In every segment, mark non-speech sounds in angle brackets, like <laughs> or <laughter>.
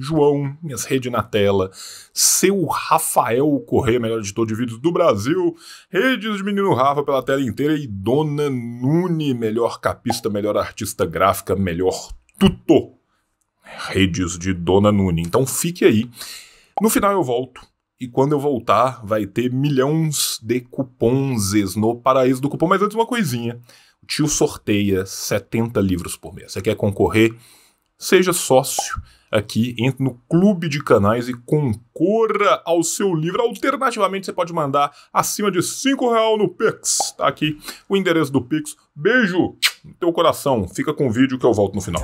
João, minhas redes na tela, seu Rafael Correia, melhor editor de vídeos do Brasil, redes de menino Rafa pela tela inteira e Dona Nune, melhor capista, melhor artista gráfica, melhor tutor. Redes de Dona Nune. Então fique aí. No final eu volto. E quando eu voltar, vai ter milhões de cupons no paraíso do cupom. Mas antes, uma coisinha. O tio sorteia 70 livros por mês. Você quer concorrer? Seja sócio aqui, entre no clube de canais e concorra ao seu livro. Alternativamente, você pode mandar acima de 5 real no Pix. Tá aqui o endereço do Pix. Beijo no teu coração. Fica com o vídeo que eu volto no final.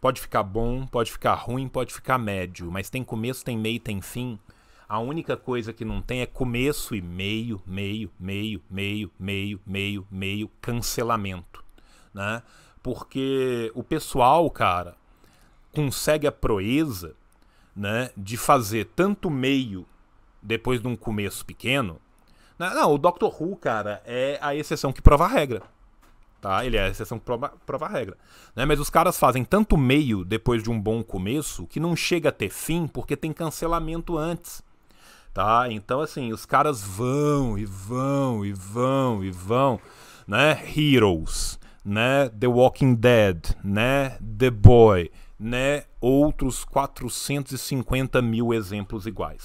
Pode ficar bom, pode ficar ruim, pode ficar médio, mas tem começo, tem meio, tem fim a única coisa que não tem é começo e meio, meio, meio, meio, meio, meio, meio, cancelamento, né? Porque o pessoal, cara, consegue a proeza, né, de fazer tanto meio depois de um começo pequeno. Né? Não, o Doctor Who, cara, é a exceção que prova a regra. Tá? Ele é a exceção que prova, prova a regra. Né? Mas os caras fazem tanto meio depois de um bom começo que não chega a ter fim porque tem cancelamento antes tá? Então, assim, os caras vão e vão e vão e vão, né? Heroes, né? The Walking Dead, né? The Boy, né? Outros 450 mil exemplos iguais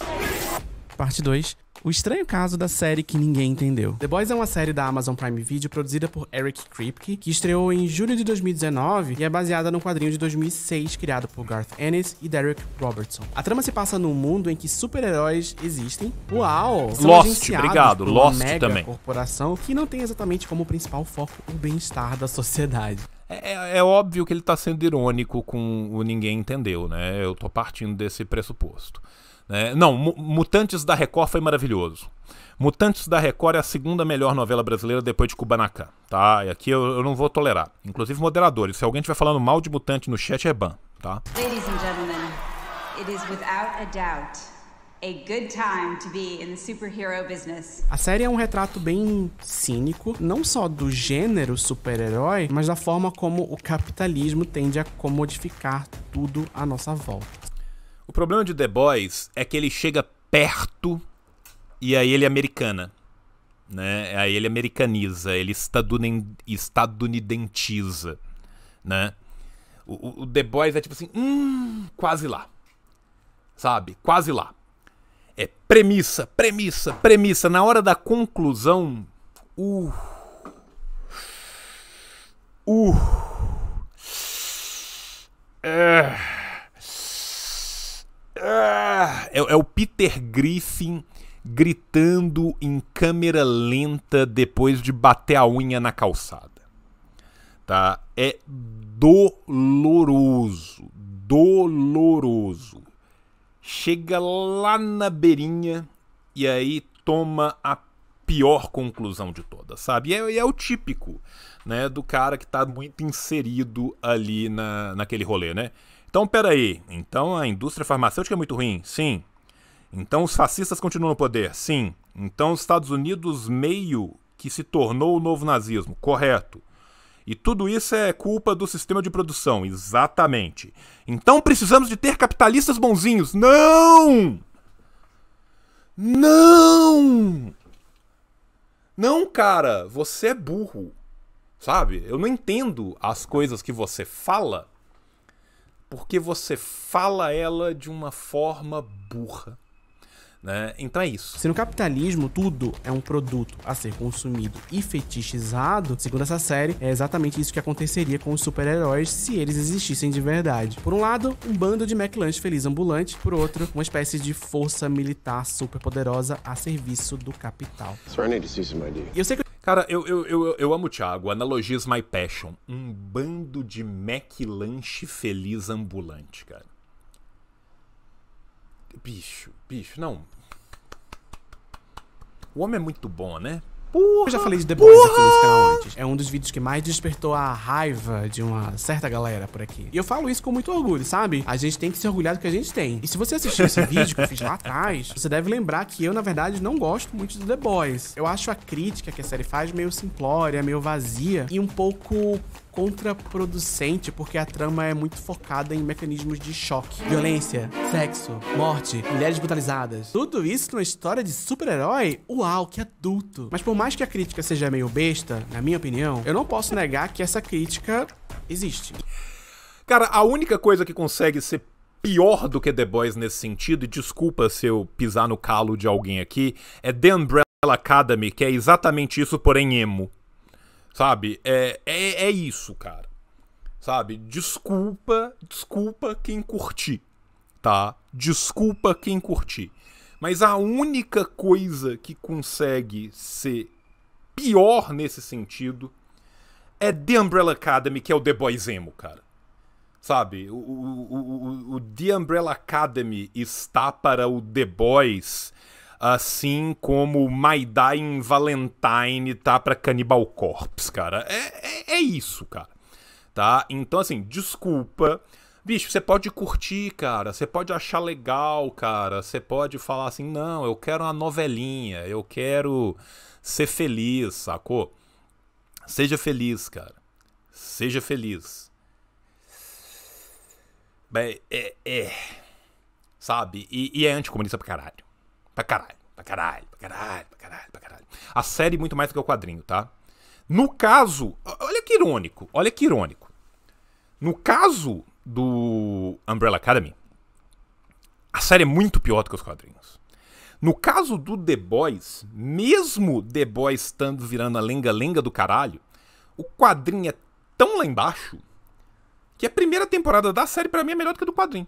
parte 2, o estranho caso da série que ninguém entendeu. The Boys é uma série da Amazon Prime Video produzida por Eric Kripke, que estreou em julho de 2019 e é baseada num quadrinho de 2006 criado por Garth Ennis e Derek Robertson. A trama se passa num mundo em que super-heróis existem. Uau! Lost, obrigado. Lost também. corporação que não tem exatamente como principal foco o bem-estar da sociedade. É, é, é óbvio que ele está sendo irônico com o Ninguém Entendeu, né? Eu estou partindo desse pressuposto. É, não, Mutantes da Record foi maravilhoso. Mutantes da Record é a segunda melhor novela brasileira depois de Kubanacan, tá? E aqui eu, eu, não vou tolerar. Inclusive, moderadores, se alguém estiver falando mal de Mutante no chat, é ban, tá? Ladies and gentlemen, it is without a doubt a good time to be in the superhero business. A série é um retrato bem cínico, não só do gênero super-herói, mas da forma como o capitalismo tende a comodificar tudo à nossa volta. O problema de The Boys é que ele chega perto e aí ele é americana. Né? Aí ele americaniza, ele estadunidentiza, né? O, o, The Boys é tipo assim, hum, quase lá. Sabe? Quase lá. É premissa, premissa, premissa. Na hora da conclusão, uh, uh, é é, é o Peter Griffin gritando em câmera lenta depois de bater a unha na calçada. Tá? É doloroso, doloroso. Chega lá na beirinha e aí toma a pior conclusão de todas, sabe? E é, é, o típico, né, do cara que tá muito inserido ali na, naquele rolê, né? Então, peraí. Então a indústria farmacêutica é muito ruim? Sim. Então os fascistas continuam no poder? Sim. Então os Estados Unidos meio que se tornou o novo nazismo? Correto. E tudo isso é culpa do sistema de produção, exatamente. Então precisamos de ter capitalistas bonzinhos. Não! Não! Não, cara, você é burro. Sabe? Eu não entendo as coisas que você fala porque você fala ela de uma forma burra. Né? Então é isso. Se no capitalismo tudo é um produto a ser consumido e fetichizado, segundo essa série, é exatamente isso que aconteceria com os super-heróis se eles existissem de verdade. Por um lado, um bando de McLunch feliz ambulante, por outro, uma espécie de força militar superpoderosa a serviço do capital. Sorry, I need to see some ID. eu sei que Cara, eu, eu, eu, eu amo o Thiago. Analogias My Passion. Um bando de McLanche feliz ambulante, cara. Bicho, bicho, não. O homem é muito bom, né? Porra, eu já falei de The Boys porra. aqui nesse canal antes. É um dos vídeos que mais despertou a raiva de uma certa galera por aqui. E eu falo isso com muito orgulho, sabe? A gente tem que se orgulhar do que a gente tem. E se você assistiu esse vídeo que eu fiz lá atrás, você deve lembrar que eu, na verdade, não gosto muito do The Boys. Eu acho a crítica que a série faz meio simplória, meio vazia e um pouco contraproducente porque a trama é muito focada em mecanismos de choque, violência, sexo, morte, mulheres brutalizadas. Tudo isso numa história de super-herói? Uau, que adulto! Mas por mais que a crítica seja meio besta, na minha opinião, eu não posso negar que essa crítica existe. Cara, a única coisa que consegue ser pior do que The Boys nesse sentido, e desculpa se eu pisar no calo de alguém aqui, é The Umbrella Academy, que é exatamente isso, porém emo. Sabe? É, é, é isso, cara. Sabe? Desculpa, desculpa quem curti tá? Desculpa quem curti Mas a única coisa que consegue ser pior nesse sentido é The Umbrella Academy, que é o The Boys Emo, cara. Sabe? O, o, o, o The Umbrella Academy está para o The Boys assim como My em Valentine tá pra Cannibal Corpse, cara. É, é, é isso, cara. Tá? Então, assim, desculpa. Bicho, você pode curtir, cara. Você pode achar legal, cara. Você pode falar assim: não, eu quero uma novelinha. Eu quero ser feliz, sacou? Seja feliz, cara. Seja feliz. Bem, é. é. Sabe? E, e é anticomunista pra caralho. Pra caralho, pra caralho, pra caralho, pra caralho, pra caralho. A série muito mais do que o quadrinho, tá? No caso, olha que irônico, olha que irônico. No caso do Umbrella Academy, a série é muito pior do que os quadrinhos. No caso do The Boys, mesmo The Boys estando virando a lenga-lenga do caralho, o quadrinho é tão lá embaixo que a primeira temporada da série para mim é melhor do que a do quadrinho.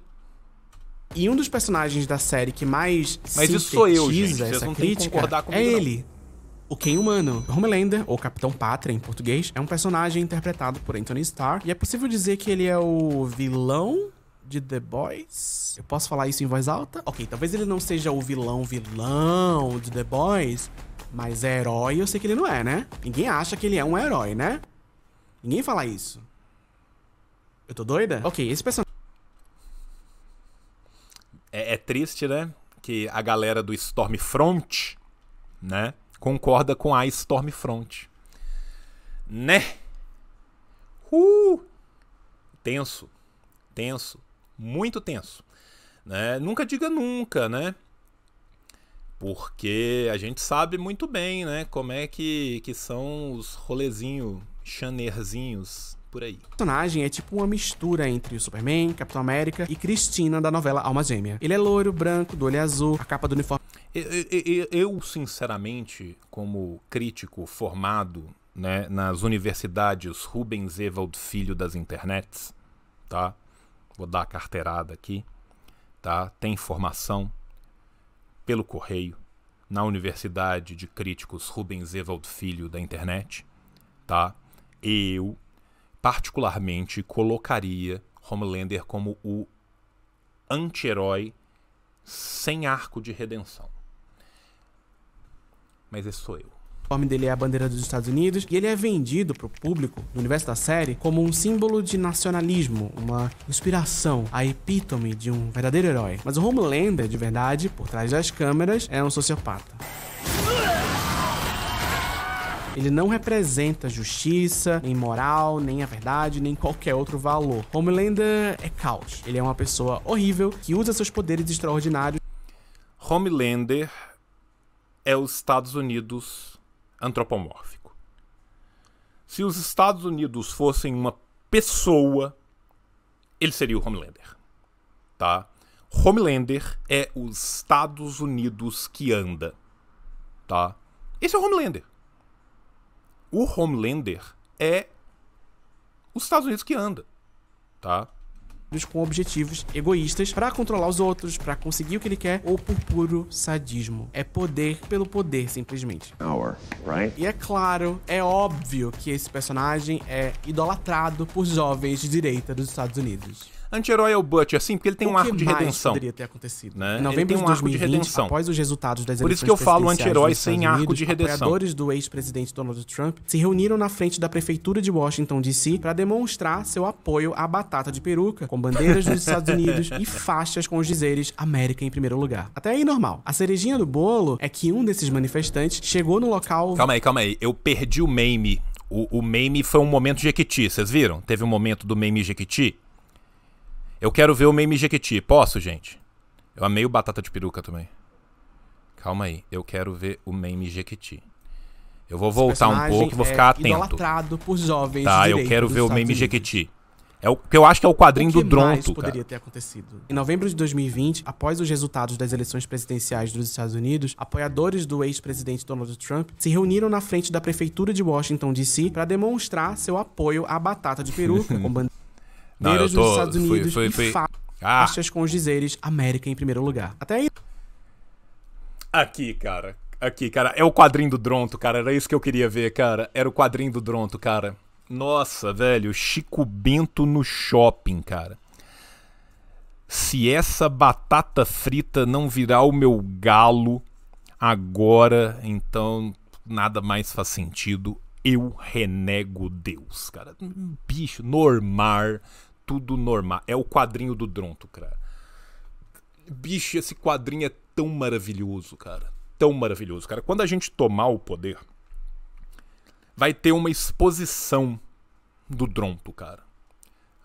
E um dos personagens da série que mais Mas isso sou eu, gente. Vocês essa não crítica comigo, é ele. O Ken Humano. Homelander, ou Capitão Pátria em português, é um personagem interpretado por Anthony Starr. E é possível dizer que ele é o vilão de The Boys? Eu posso falar isso em voz alta? Ok, talvez ele não seja o vilão vilão de The Boys, mas é herói eu sei que ele não é, né? Ninguém acha que ele é um herói, né? Ninguém fala isso. Eu tô doida? Ok, esse personagem é, é triste, né? Que a galera do Stormfront, né? Concorda com a Stormfront. Né? Uh! Tenso. Tenso. Muito tenso. Né? Nunca diga nunca, né? Porque a gente sabe muito bem, né? Como é que, que são os rolezinhos, chanerzinhos por aí. O personagem é tipo uma mistura entre o Superman, Capitão América e Cristina da novela Alma Gêmea. Ele é loiro, branco, do olho azul, a capa do uniforme. Eu, sinceramente, como crítico formado né, nas universidades Rubens Evald Filho das internets, tá? Vou dar a carteirada aqui, tá? Tem formação pelo correio na Universidade de Críticos Rubens Evald Filho da internet, tá? Eu particularmente colocaria Homelander como o anti-herói sem arco de redenção. Mas esse sou eu. O nome dele é a bandeira dos Estados Unidos e ele é vendido para o público no universo da série como um símbolo de nacionalismo, uma inspiração, a epítome de um verdadeiro herói. Mas o Homelander, de verdade, por trás das câmeras, é um sociopata. Ele não representa justiça, nem moral, nem a verdade, nem qualquer outro valor. Homelander é caos. Ele é uma pessoa horrível que usa seus poderes extraordinários. Homelander é os Estados Unidos antropomórfico. Se os Estados Unidos fossem uma pessoa, ele seria o Homelander. Tá? Homelander é os Estados Unidos que anda. Tá? Esse é o Homelander o Homelander é os Estados Unidos que anda, tá? com objetivos egoístas para controlar os outros, para conseguir o que ele quer ou por puro sadismo. É poder pelo poder, simplesmente. Our, right? E é claro, é óbvio que esse personagem é idolatrado por jovens de direita dos Estados Unidos. Anti-herói é o Butch, é assim, porque ele tem o um arco de redenção. poderia ter acontecido? Né? Não, ele tem um arco de redenção. Após os resultados das Por isso que eu falo anti-herói sem Unidos, arco de redenção. Os apoiadores do ex-presidente Donald Trump se reuniram na frente da prefeitura de Washington DC para demonstrar seu apoio à batata de peruca, com bandeiras dos Estados Unidos e faixas com os dizeres América em primeiro lugar. Até aí normal. A cerejinha do bolo é que um desses manifestantes chegou no local. Calma aí, calma aí. Eu perdi o meme. O, o meme foi um momento Jequiti, vocês viram? Teve um momento do meme Jequiti eu quero ver o meme Jequiti. Posso, gente? Eu amei o batata de peruca também. Calma aí. Eu quero ver o meme Jequiti. Eu vou voltar um pouco e vou é ficar é atento. por jovens Tá, eu quero ver o meme Unidos. Jequiti. É o que eu acho que é o quadrinho o do Dronto. Mais poderia cara. ter acontecido. Em novembro de 2020, após os resultados das eleições presidenciais dos Estados Unidos, apoiadores do ex-presidente Donald Trump se reuniram na frente da prefeitura de Washington D.C. para demonstrar seu apoio à batata de peruca <laughs> com bandeira não, eu tô, nos Estados Unidos fui, fui, e faixas ah. com os dizeres América em primeiro lugar. Até aí. Aqui, cara. Aqui, cara. É o quadrinho do Dronto, cara. Era isso que eu queria ver, cara. Era o quadrinho do Dronto, cara. Nossa, velho. Chico Bento no shopping, cara. Se essa batata frita não virar o meu galo agora, então nada mais faz sentido. Eu renego Deus, cara. Bicho, normal, tudo normal. É o quadrinho do Dronto, cara. Bicho, esse quadrinho é tão maravilhoso, cara. Tão maravilhoso, cara. Quando a gente tomar o poder, vai ter uma exposição do Dronto, cara.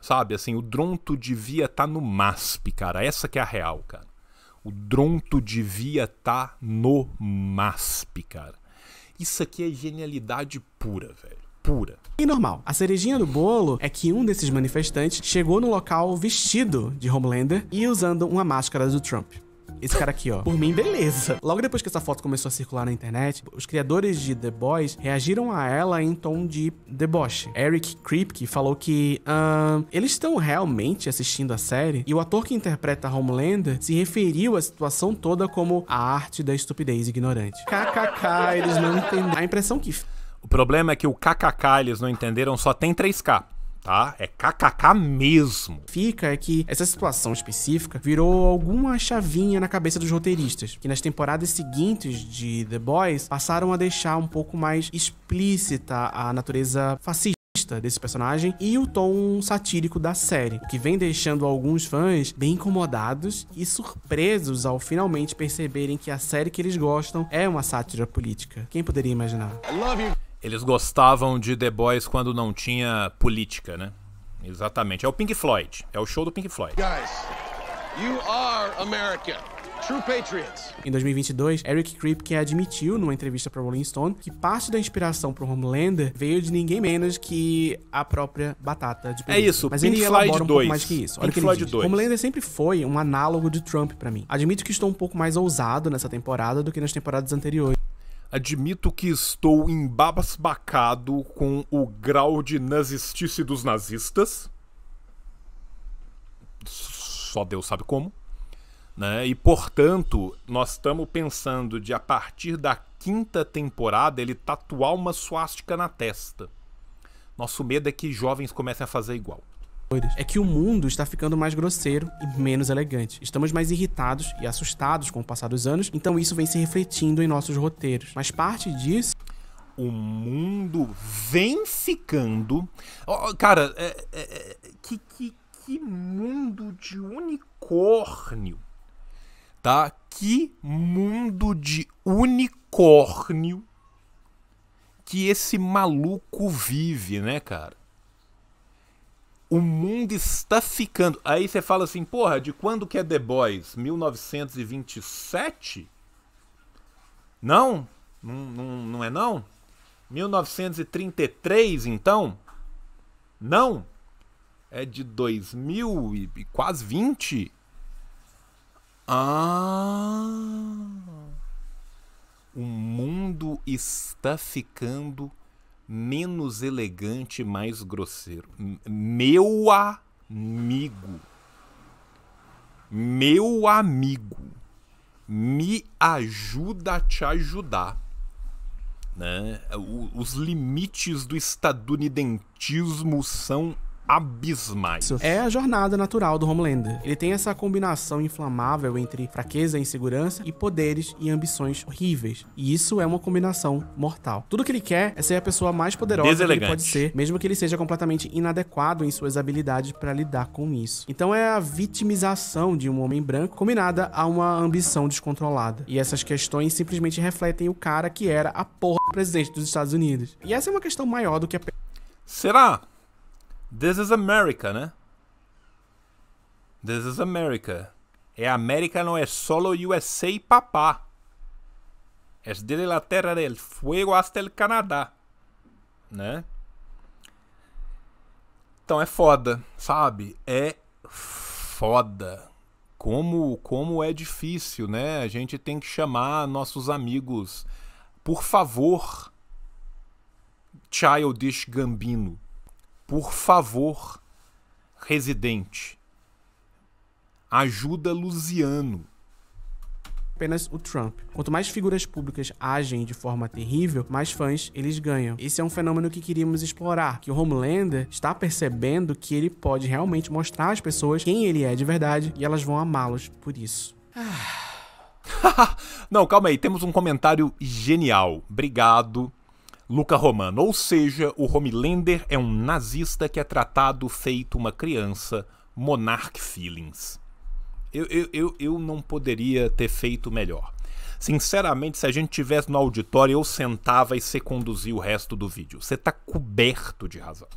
Sabe, assim, o Dronto devia estar tá no MASP, cara. Essa que é a real, cara. O Dronto devia estar tá no MASP, cara. Isso aqui é genialidade pura, velho pura. E normal. A cerejinha do bolo é que um desses manifestantes chegou no local vestido de Homelander e usando uma máscara do Trump. Esse cara aqui, ó. Por mim, beleza. Logo depois que essa foto começou a circular na internet, os criadores de The Boys reagiram a ela em tom de deboche. Eric Kripke falou que um, eles estão realmente assistindo a série e o ator que interpreta Homelander se referiu à situação toda como a arte da estupidez ignorante. KKK, eles não entendem. A impressão que o problema é que o KKK, eles não entenderam, só tem 3K tá? É kkk mesmo. Fica é que essa situação específica virou alguma chavinha na cabeça dos roteiristas, que nas temporadas seguintes de The Boys passaram a deixar um pouco mais explícita a natureza fascista desse personagem e o tom satírico da série, o que vem deixando alguns fãs bem incomodados e surpresos ao finalmente perceberem que a série que eles gostam é uma sátira política. Quem poderia imaginar? I love you. Eles gostavam de The Boys quando não tinha política, né? Exatamente. É o Pink Floyd. É o show do Pink Floyd. Guys, you are America. True Patriots. Em 2022, Eric Kripke admitiu numa entrevista para Rolling Stone que parte da inspiração para Homelander veio de ninguém menos que a própria batata de película. É isso, Mas Pink ele Floyd elabora 2. um pouco mais que isso. Olha Pink Floyd 2. Homelander sempre foi um análogo de Trump para mim. Admito que estou um pouco mais ousado nessa temporada do que nas temporadas anteriores. Admito que estou embabasbacado com o grau de nazistice dos nazistas. Só Deus sabe como. Né? E, portanto, nós estamos pensando de, a partir da quinta temporada, ele tatuar uma suástica na testa. Nosso medo é que jovens comecem a fazer igual é que o mundo está ficando mais grosseiro e menos elegante. Estamos mais irritados e assustados com o passar dos anos, então isso vem se refletindo em nossos roteiros. Mas parte disso o mundo vem ficando. Oh, cara, é, é, é, que, que, que mundo de unicórnio! Tá? Que mundo de unicórnio que esse maluco vive, né, cara? O mundo está ficando. Aí você fala assim, porra, de quando que é The Boys? 1927? Não? Não, não, é não? 1933, então? Não? É de 2000 e, e quase 20? Ah! O mundo está ficando menos elegante, mais grosseiro. Meu amigo. Meu amigo. Me ajuda a te ajudar. Né? Os limites do estadunidentismo são abismais. é a jornada natural do Homelander. Ele tem essa combinação inflamável entre fraqueza e insegurança e poderes e ambições horríveis. E isso é uma combinação mortal. Tudo que ele quer é ser a pessoa mais poderosa que ele pode ser, mesmo que ele seja completamente inadequado em suas habilidades para lidar com isso. Então é a vitimização de um homem branco combinada a uma ambição descontrolada. E essas questões simplesmente refletem o cara que era a porra do presidente dos Estados Unidos. E essa é uma questão maior do que a Será? This is America, né? This is America. É América, não é solo USA, papá. É desde a terra del fuego até o Canadá, né? Então é foda, sabe? É foda. Como como é difícil, né? A gente tem que chamar nossos amigos. Por favor, Childish Gambino. Por favor, residente, ajuda Luciano. Apenas o Trump. Quanto mais figuras públicas agem de forma terrível, mais fãs eles ganham. Esse é um fenômeno que queríamos explorar, que o Homelander está percebendo que ele pode realmente mostrar às pessoas quem ele é de verdade e elas vão amá-los por isso. <sighs> Não, calma aí, temos um comentário genial. Obrigado Luca Romano, ou seja, o Homelander é um nazista que é tratado feito uma criança, monarch feelings. Eu, eu, eu, eu não poderia ter feito melhor. Sinceramente, se a gente tivesse no auditório, eu sentava e você conduzia o resto do vídeo. Você tá coberto de razão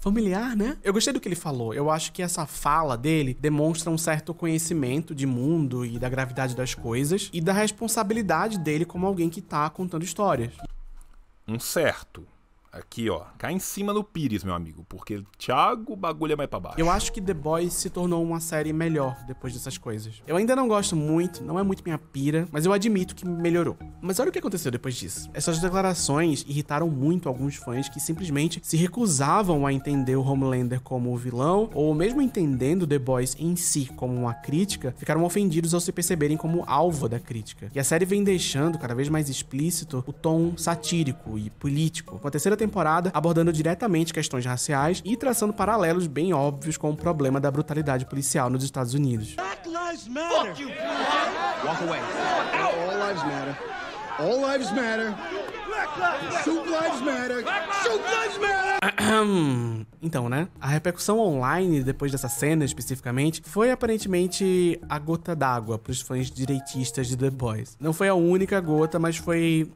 familiar, né? Eu gostei do que ele falou. Eu acho que essa fala dele demonstra um certo conhecimento de mundo e da gravidade das coisas e da responsabilidade dele como alguém que tá contando histórias um certo. Aqui, ó. Cá em cima no Pires, meu amigo. Porque Thiago, o bagulho é mais pra baixo. Eu acho que The Boys se tornou uma série melhor depois dessas coisas. Eu ainda não gosto muito, não é muito minha pira, mas eu admito que melhorou. Mas olha o que aconteceu depois disso. Essas declarações irritaram muito alguns fãs que simplesmente se recusavam a entender o Homelander como o vilão, ou mesmo entendendo The Boys em si como uma crítica, ficaram ofendidos ao se perceberem como alvo da crítica. E a série vem deixando cada vez mais explícito o tom satírico e político. aconteceu temporada, abordando diretamente questões raciais e traçando paralelos bem óbvios com o problema da brutalidade policial nos Estados Unidos. Black lives matter. Fuck you. Walk away. All lives matter. All lives matter. lives matter. lives matter. Então, né? A repercussão online depois dessa cena especificamente foi aparentemente a gota d'água para os fãs direitistas de The Boys. Não foi a única gota, mas foi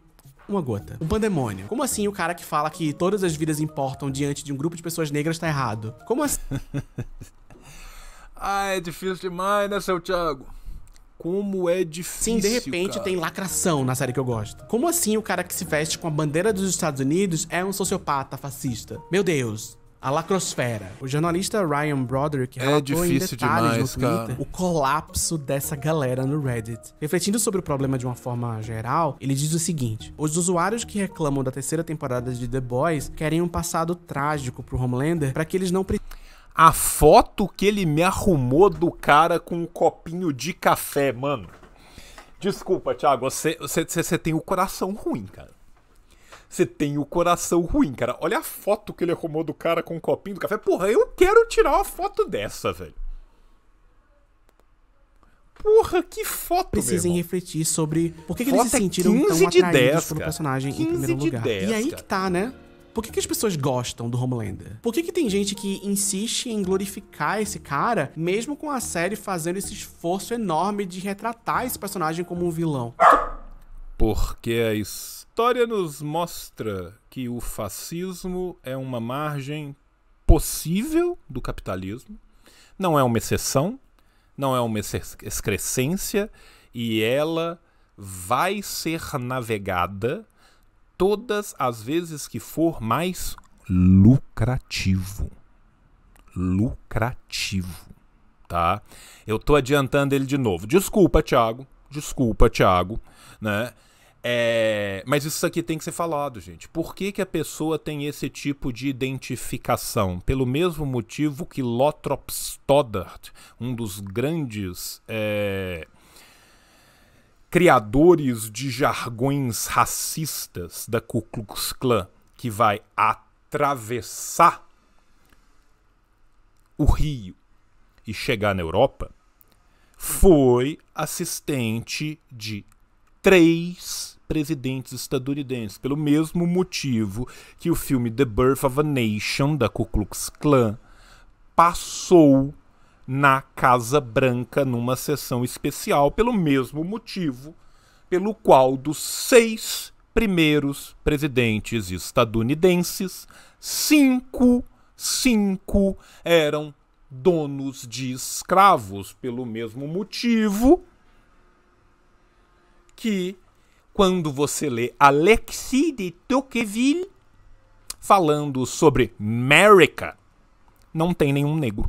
uma gota. Um pandemônio. Como assim o cara que fala que todas as vidas importam diante de um grupo de pessoas negras tá errado? Como assim? <laughs> ah, é difícil demais, né, seu Thiago? Como é difícil. Sim, de repente cara. tem lacração na série que eu gosto. Como assim o cara que se veste com a bandeira dos Estados Unidos é um sociopata fascista? Meu Deus, a lacrosfera. O jornalista Ryan Broderick é relatou é em detalhes demais, no Twitter cara. o colapso dessa galera no Reddit. Refletindo sobre o problema de uma forma geral, ele diz o seguinte: os usuários que reclamam da terceira temporada de The Boys querem um passado trágico pro Homelander para que eles não a foto que ele me arrumou do cara com um copinho de café, mano. Desculpa, Thiago, você tem o coração ruim, cara. Você tem o coração ruim, cara. Olha a foto que ele arrumou do cara com um copinho do café. Porra, eu quero tirar uma foto dessa, velho. Porra, que foto, Precisem refletir sobre por que, que eles se é sentiram tão atraídos 10, pelo personagem em primeiro lugar. 10, e aí cara. que tá, né? Por que, que, as pessoas gostam do Homelander? Por que, que tem gente que insiste em glorificar esse cara, mesmo com a série fazendo esse esforço enorme de retratar esse personagem como um vilão? Porque isso história nos mostra que o fascismo é uma margem possível do capitalismo, não é uma exceção, não é uma excrescência e ela vai ser navegada todas as vezes que for mais lucrativo. Lucrativo, tá? Eu tô adiantando ele de novo. Desculpa, Thiago. Desculpa, Thiago, né? É, mas isso aqui tem que ser falado, gente. Por que, que a pessoa tem esse tipo de identificação? Pelo mesmo motivo que Lothrop Stoddart, um dos grandes é, criadores de jargões racistas da Ku Klux Klan, que vai atravessar o Rio e chegar na Europa, foi assistente de três presidentes estadunidenses, pelo mesmo motivo que o filme The Birth of a Nation, da Ku Klux Klan, passou na Casa Branca numa sessão especial, pelo mesmo motivo pelo qual dos seis primeiros presidentes estadunidenses, cinco, cinco eram donos de escravos, pelo mesmo motivo que quando você lê Alexis de Tocqueville falando sobre América, não tem nenhum negro.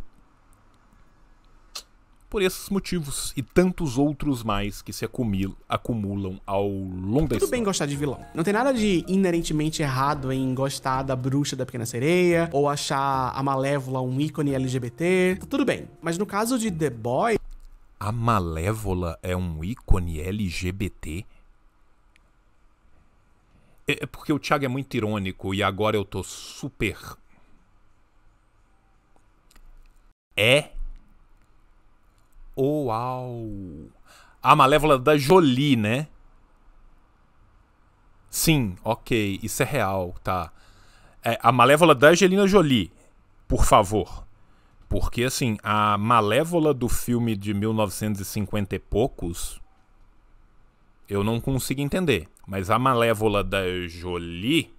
Por esses motivos e tantos outros mais que se acumulam ao longo da Tudo bem gostar de vilão. Não tem nada de inerentemente errado em gostar da bruxa da Pequena Sereia ou achar a Malévola um ícone LGBT. Tá tudo bem. Mas no caso de The Boy. A Malévola é um ícone LGBT? É, é porque o Thiago é muito irônico e agora eu tô super. É. Uau! A Malévola da Jolie, né? Sim, ok, isso é real, tá. É, a Malévola da Angelina Jolie, por favor. Porque, assim, a Malévola do filme de 1950 e poucos, eu não consigo entender. Mas a Malévola da Jolie.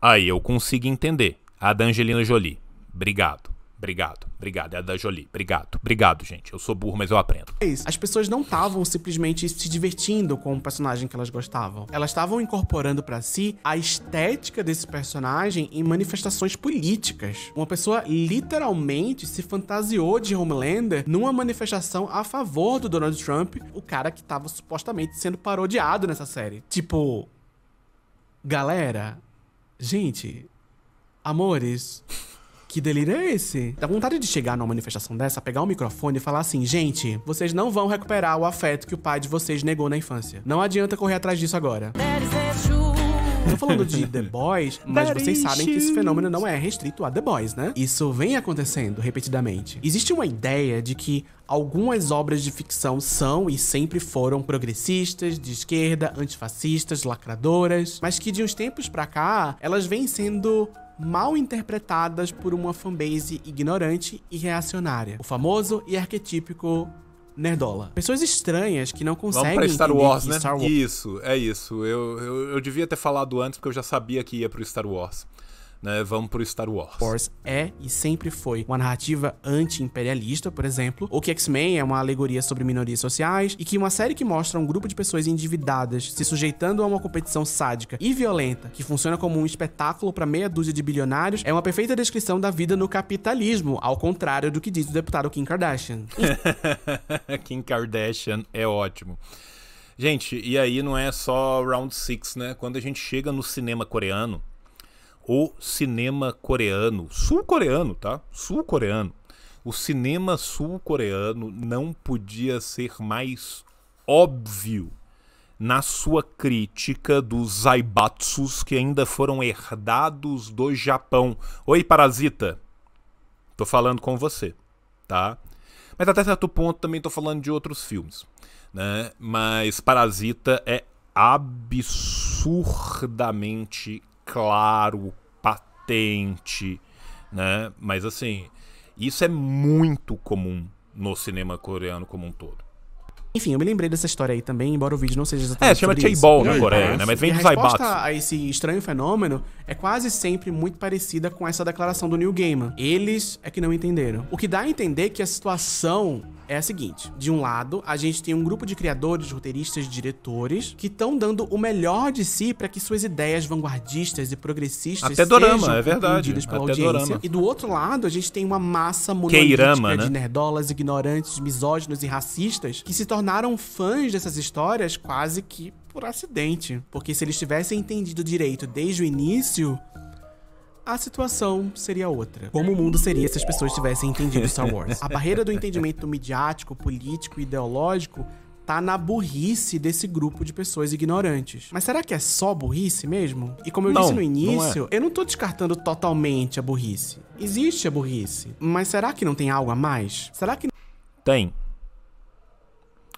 Aí eu consigo entender. A da Angelina Jolie. Obrigado. Obrigado, obrigado. É a da Jolie. Obrigado, obrigado, gente. Eu sou burro, mas eu aprendo. É As pessoas não estavam simplesmente se divertindo com o personagem que elas gostavam. Elas estavam incorporando para si a estética desse personagem em manifestações políticas. Uma pessoa literalmente se fantasiou de Homelander numa manifestação a favor do Donald Trump, o cara que estava supostamente sendo parodiado nessa série. Tipo, galera, gente, amores. Que delírio é esse? Dá vontade de chegar numa manifestação dessa, pegar o um microfone e falar assim: gente, vocês não vão recuperar o afeto que o pai de vocês negou na infância. Não adianta correr atrás disso agora. Tô falando de The Boys, mas vocês sabem que esse fenômeno não é restrito a The Boys, né? Isso vem acontecendo repetidamente. Existe uma ideia de que algumas obras de ficção são e sempre foram progressistas, de esquerda, antifascistas, lacradoras, mas que de uns tempos pra cá elas vêm sendo mal interpretadas por uma fanbase ignorante e reacionária. O famoso e arquetípico nerdola. Pessoas estranhas que não conseguem. Vamos pra Star Wars, né? Star Wars. Isso, é isso. Eu, eu, eu, devia ter falado antes porque eu já sabia que ia pro Star Wars né, vamos pro Star Wars. Force é e sempre foi uma narrativa anti-imperialista, por exemplo, ou que X-Men é uma alegoria sobre minorias sociais, e que uma série que mostra um grupo de pessoas endividadas se sujeitando a uma competição sádica e violenta, que funciona como um espetáculo para meia dúzia de bilionários, é uma perfeita descrição da vida no capitalismo, ao contrário do que diz o deputado Kim Kardashian. <laughs> Kim Kardashian é ótimo. Gente, e aí não é só Round 6, né? Quando a gente chega no cinema coreano, o cinema coreano, sul-coreano, tá? Sul-coreano. O cinema sul-coreano não podia ser mais óbvio na sua crítica dos zaibatsus que ainda foram herdados do Japão. Oi, parasita. Tô falando com você, tá? Mas até certo ponto também tô falando de outros filmes, né? Mas Parasita é absurdamente claro, patente, né? Mas assim, isso é muito comum no cinema coreano como um todo. Enfim, eu me lembrei dessa história aí também, embora o vídeo não seja exatamente. É, chama J-Ball na Coreia, né? Mas vem de Zaibatsu. A resposta a esse estranho fenômeno é quase sempre muito parecida com essa declaração do New Gaiman. Eles é que não entenderam. O que dá a entender que a situação é a seguinte: de um lado, a gente tem um grupo de criadores, roteiristas, diretores que estão dando o melhor de si para que suas ideias vanguardistas e progressistas Até dorama, sejam é verdade. pela Até audiência. Dorama. E do outro lado, a gente tem uma massa monolítica né? de nerdolas, ignorantes, misóginos e racistas que se tornaram fãs dessas histórias quase que por acidente. Porque se eles tivessem entendido direito desde o início, a situação seria outra. Como o mundo seria se as pessoas tivessem entendido Star Wars? A barreira do entendimento midiático, político e ideológico tá na burrice desse grupo de pessoas ignorantes. Mas será que é só burrice mesmo? E como eu não, disse no início, não é. eu não tô descartando totalmente a burrice. Existe a burrice, mas será que não tem algo a mais? Será que tem?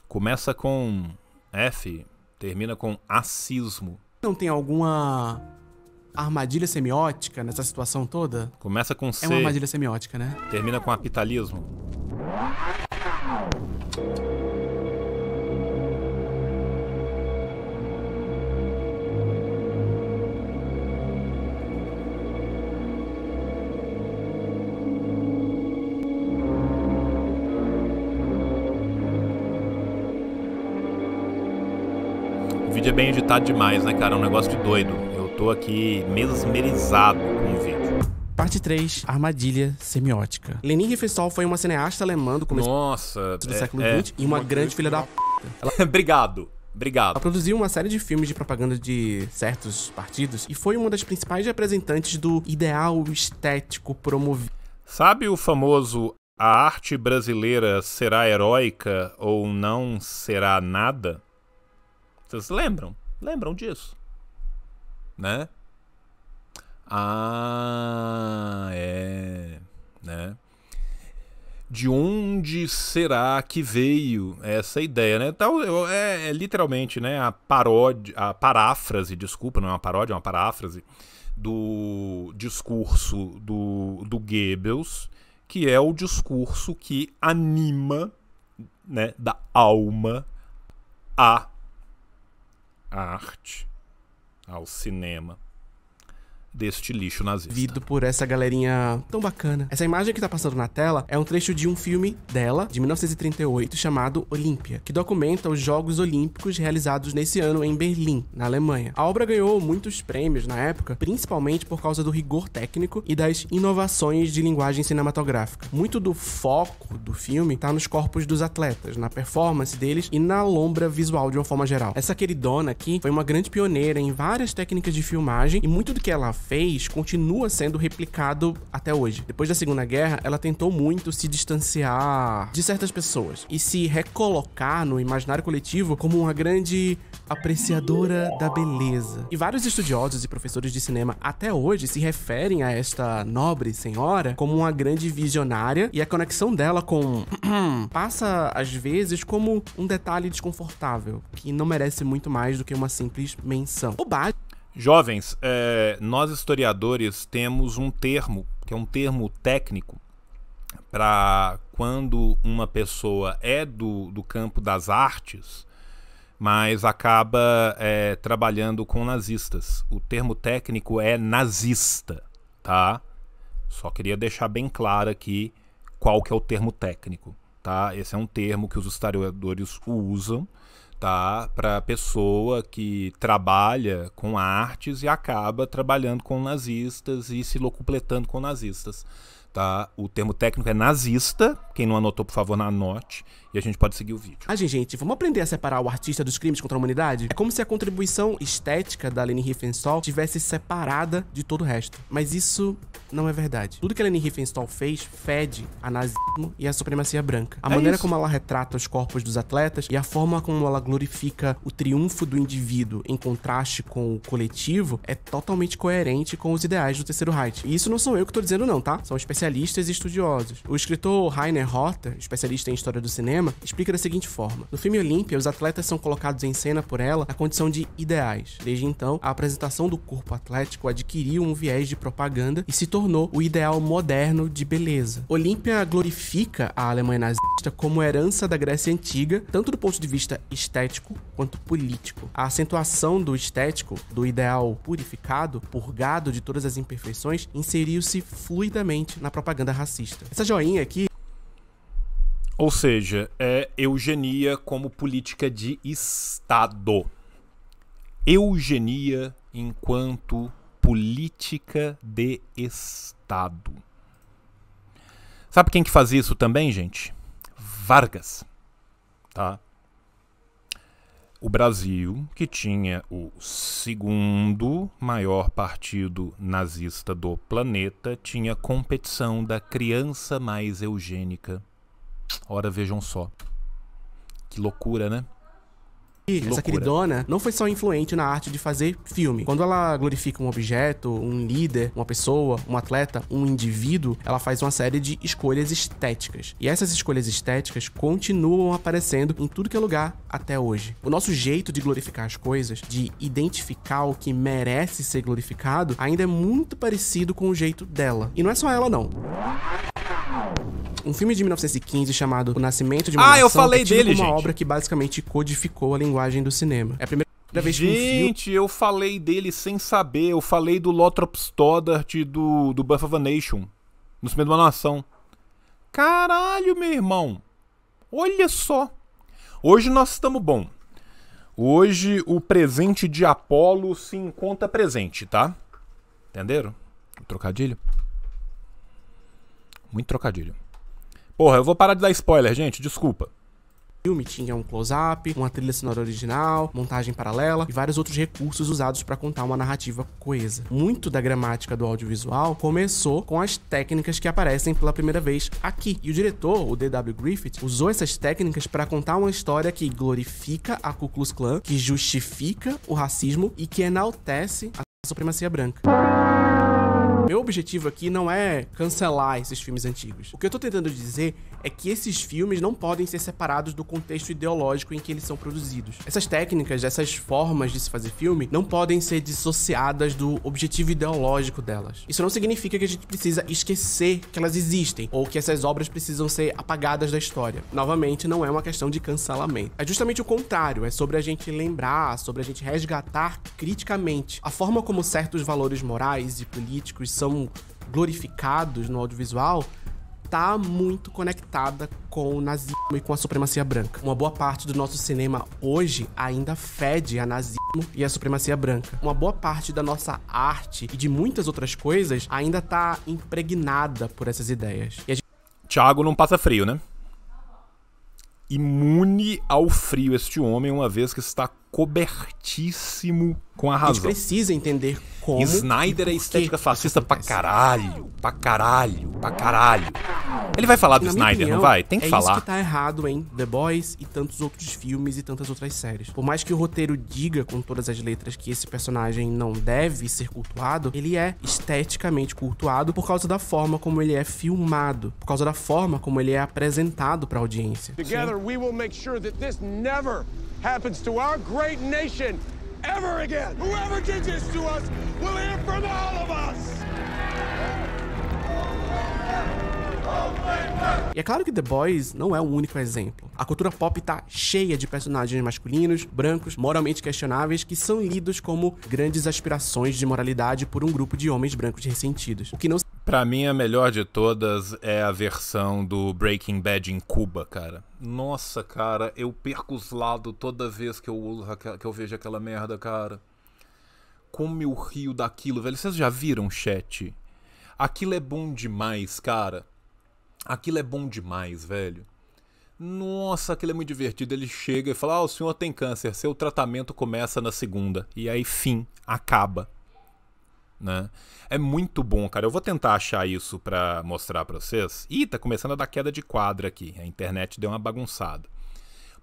Começa com F, termina com acismo. Não tem alguma armadilha semiótica nessa situação toda? Começa com C. É uma armadilha semiótica, né? Termina com capitalismo. O vídeo é bem editado demais, né, cara? É um negócio de doido tô aqui mesmerizado com o vídeo. Parte 3, Armadilha Semiótica. lenin Riefenstahl foi uma cineasta alemã do começo Nossa, do é, século XX é, e uma, uma grande filha da p... Ela... <laughs> Obrigado. Obrigado. Ela produziu uma série de filmes de propaganda de certos partidos e foi uma das principais representantes do ideal estético promovido. Sabe o famoso a arte brasileira será heróica ou não será nada? Vocês lembram? Lembram disso? né? Ah, é, né? De onde será que veio essa ideia, né? Tal, é, é literalmente, né, a paródia, a paráfrase, desculpa, não é uma paródia, é uma paráfrase do discurso do, do Goebbels, que é o discurso que anima, né, da alma a arte ao cinema deste lixo nazista. Vido por essa galerinha tão bacana. Essa imagem que tá passando na tela é um trecho de um filme dela, de 1938, chamado Olímpia, que documenta os Jogos Olímpicos realizados nesse ano em Berlim, na Alemanha. A obra ganhou muitos prêmios na época, principalmente por causa do rigor técnico e das inovações de linguagem cinematográfica. Muito do foco do filme tá nos corpos dos atletas, na performance deles e na lombra visual de uma forma geral. Essa queridona aqui foi uma grande pioneira em várias técnicas de filmagem e muito do que ela fez continua sendo replicado até hoje. Depois da Segunda Guerra, ela tentou muito se distanciar de certas pessoas e se recolocar no imaginário coletivo como uma grande apreciadora da beleza. E vários estudiosos e professores de cinema até hoje se referem a esta nobre senhora como uma grande visionária e a conexão dela com <clears throat> passa às vezes como um detalhe desconfortável que não merece muito mais do que uma simples menção. O Batman Jovens, é, nós historiadores temos um termo, que é um termo técnico, para quando uma pessoa é do, do campo das artes, mas acaba é, trabalhando com nazistas. O termo técnico é nazista, tá? Só queria deixar bem claro aqui qual que é o termo técnico, tá? Esse é um termo que os historiadores usam tá? Para a pessoa que trabalha com artes e acaba trabalhando com nazistas e se locupletando com nazistas, tá? O termo técnico é nazista, quem não anotou, por favor, anote. E a gente pode seguir o vídeo. Ah, gente, vamos aprender a separar o artista dos crimes contra a humanidade? É como se a contribuição estética da Leni Riefenstahl tivesse separada de todo o resto. Mas isso não é verdade. Tudo que a Leni Riefenstahl fez fede a nazismo e a supremacia branca. A é maneira isso. como ela retrata os corpos dos atletas e a forma como ela glorifica o triunfo do indivíduo em contraste com o coletivo é totalmente coerente com os ideais do Terceiro Reich. E isso não sou eu que estou dizendo não, tá? São especialistas e estudiosos. O escritor Rainer Horta, especialista em história do cinema, cinema explica da seguinte forma: No filme Olímpia, os atletas são colocados em cena por ela a condição de ideais. Desde então, a apresentação do corpo atlético adquiriu um viés de propaganda e se tornou o ideal moderno de beleza. Olímpia glorifica a Alemanha nazista como herança da Grécia Antiga, tanto do ponto de vista estético quanto político. A acentuação do estético, do ideal purificado, purgado de todas as imperfeições, inseriu-se fluidamente na propaganda racista. Essa joinha aqui ou seja, é eugenia como política de Estado. Eugenia enquanto política de Estado. Sabe quem que fazia isso também, gente? Vargas. Tá? O Brasil, que tinha o segundo maior partido nazista do planeta, tinha competição da criança mais eugênica Ora, vejam só. Que loucura, né? Que essa queridona não foi só influente na arte de fazer filme. Quando ela glorifica um objeto, um líder, uma pessoa, um atleta, um indivíduo, ela faz uma série de escolhas estéticas. E essas escolhas estéticas continuam aparecendo em tudo que é lugar até hoje. O nosso jeito de glorificar as coisas, de identificar o que merece ser glorificado, ainda é muito parecido com o jeito dela. E não é só ela, não um filme de 1915 chamado O Nascimento de uma ah, Nação. Ah, eu falei é dele, uma gente. obra que basicamente codificou a linguagem do cinema. É a primeira vez Gente, eu falei dele sem saber. Eu falei do Lothrop Stoddart do, do Buff of a Nation. No Cimento de uma Nação. Caralho, meu irmão. Olha só. Hoje nós estamos bom. Hoje o presente de Apolo se encontra presente, tá? Entenderam? O trocadilho? Muito trocadilho. Porra, eu vou parar de dar spoiler, gente, desculpa. O filme tinha um close-up, uma trilha sonora original, montagem paralela e vários outros recursos usados para contar uma narrativa coesa. Muito da gramática do audiovisual começou com as técnicas que aparecem pela primeira vez aqui. E o diretor, o D.W. Griffith, usou essas técnicas para contar uma história que glorifica a Ku Klux Klan, que justifica o racismo e que enaltece a supremacia branca. Meu objetivo aqui não é cancelar esses filmes antigos. O que eu tô tentando dizer é que esses filmes não podem ser separados do contexto ideológico em que eles são produzidos. Essas técnicas, essas formas de se fazer filme, não podem ser dissociadas do objetivo ideológico delas. Isso não significa que a gente precisa esquecer que elas existem ou que essas obras precisam ser apagadas da história. Novamente, não é uma questão de cancelamento. É justamente o contrário, é sobre a gente lembrar, sobre a gente resgatar criticamente a forma como certos valores morais e políticos são glorificados no audiovisual tá muito conectada com o nazismo e com a supremacia branca. Uma boa parte do nosso cinema hoje ainda fede a nazismo e a supremacia branca. Uma boa parte da nossa arte e de muitas outras coisas ainda tá impregnada por essas ideias. E gente... Tiago não passa frio, né? imune ao frio este homem, uma vez que está cobertíssimo com a razão. A gente precisa entender como. Snyder é estética fascista pra caralho, pra caralho, pra caralho. Ele vai falar do Na Snyder, opinião, não vai? Tem que é falar. É isso que tá errado em The Boys e tantos outros filmes e tantas outras séries. Por mais que o roteiro diga com todas as letras que esse personagem não deve ser cultuado, ele é esteticamente cultuado por causa da forma como ele é filmado, por causa da forma como ele é apresentado pra audiência. Together we will make sure that this never happens to our great nation ever again. Whoever did this to us will hear from all of us. E é claro que The Boys não é o único exemplo. A cultura pop tá cheia de personagens masculinos, brancos, moralmente questionáveis, que são lidos como grandes aspirações de moralidade por um grupo de homens brancos ressentidos. O que não Pra mim, a melhor de todas é a versão do Breaking Bad em Cuba, cara. Nossa, cara, eu perco os lados toda vez que eu, uso, que eu vejo aquela merda, cara. Como eu rio daquilo, velho. Vocês já viram, chat? Aquilo é bom demais, cara. Aquilo é bom demais, velho. Nossa, aquilo é muito divertido. Ele chega e fala: Ah, o senhor tem câncer, seu tratamento começa na segunda. E aí, fim, acaba né? É muito bom, cara. Eu vou tentar achar isso para mostrar para vocês. Ih, tá começando a dar queda de quadra aqui. A internet deu uma bagunçada.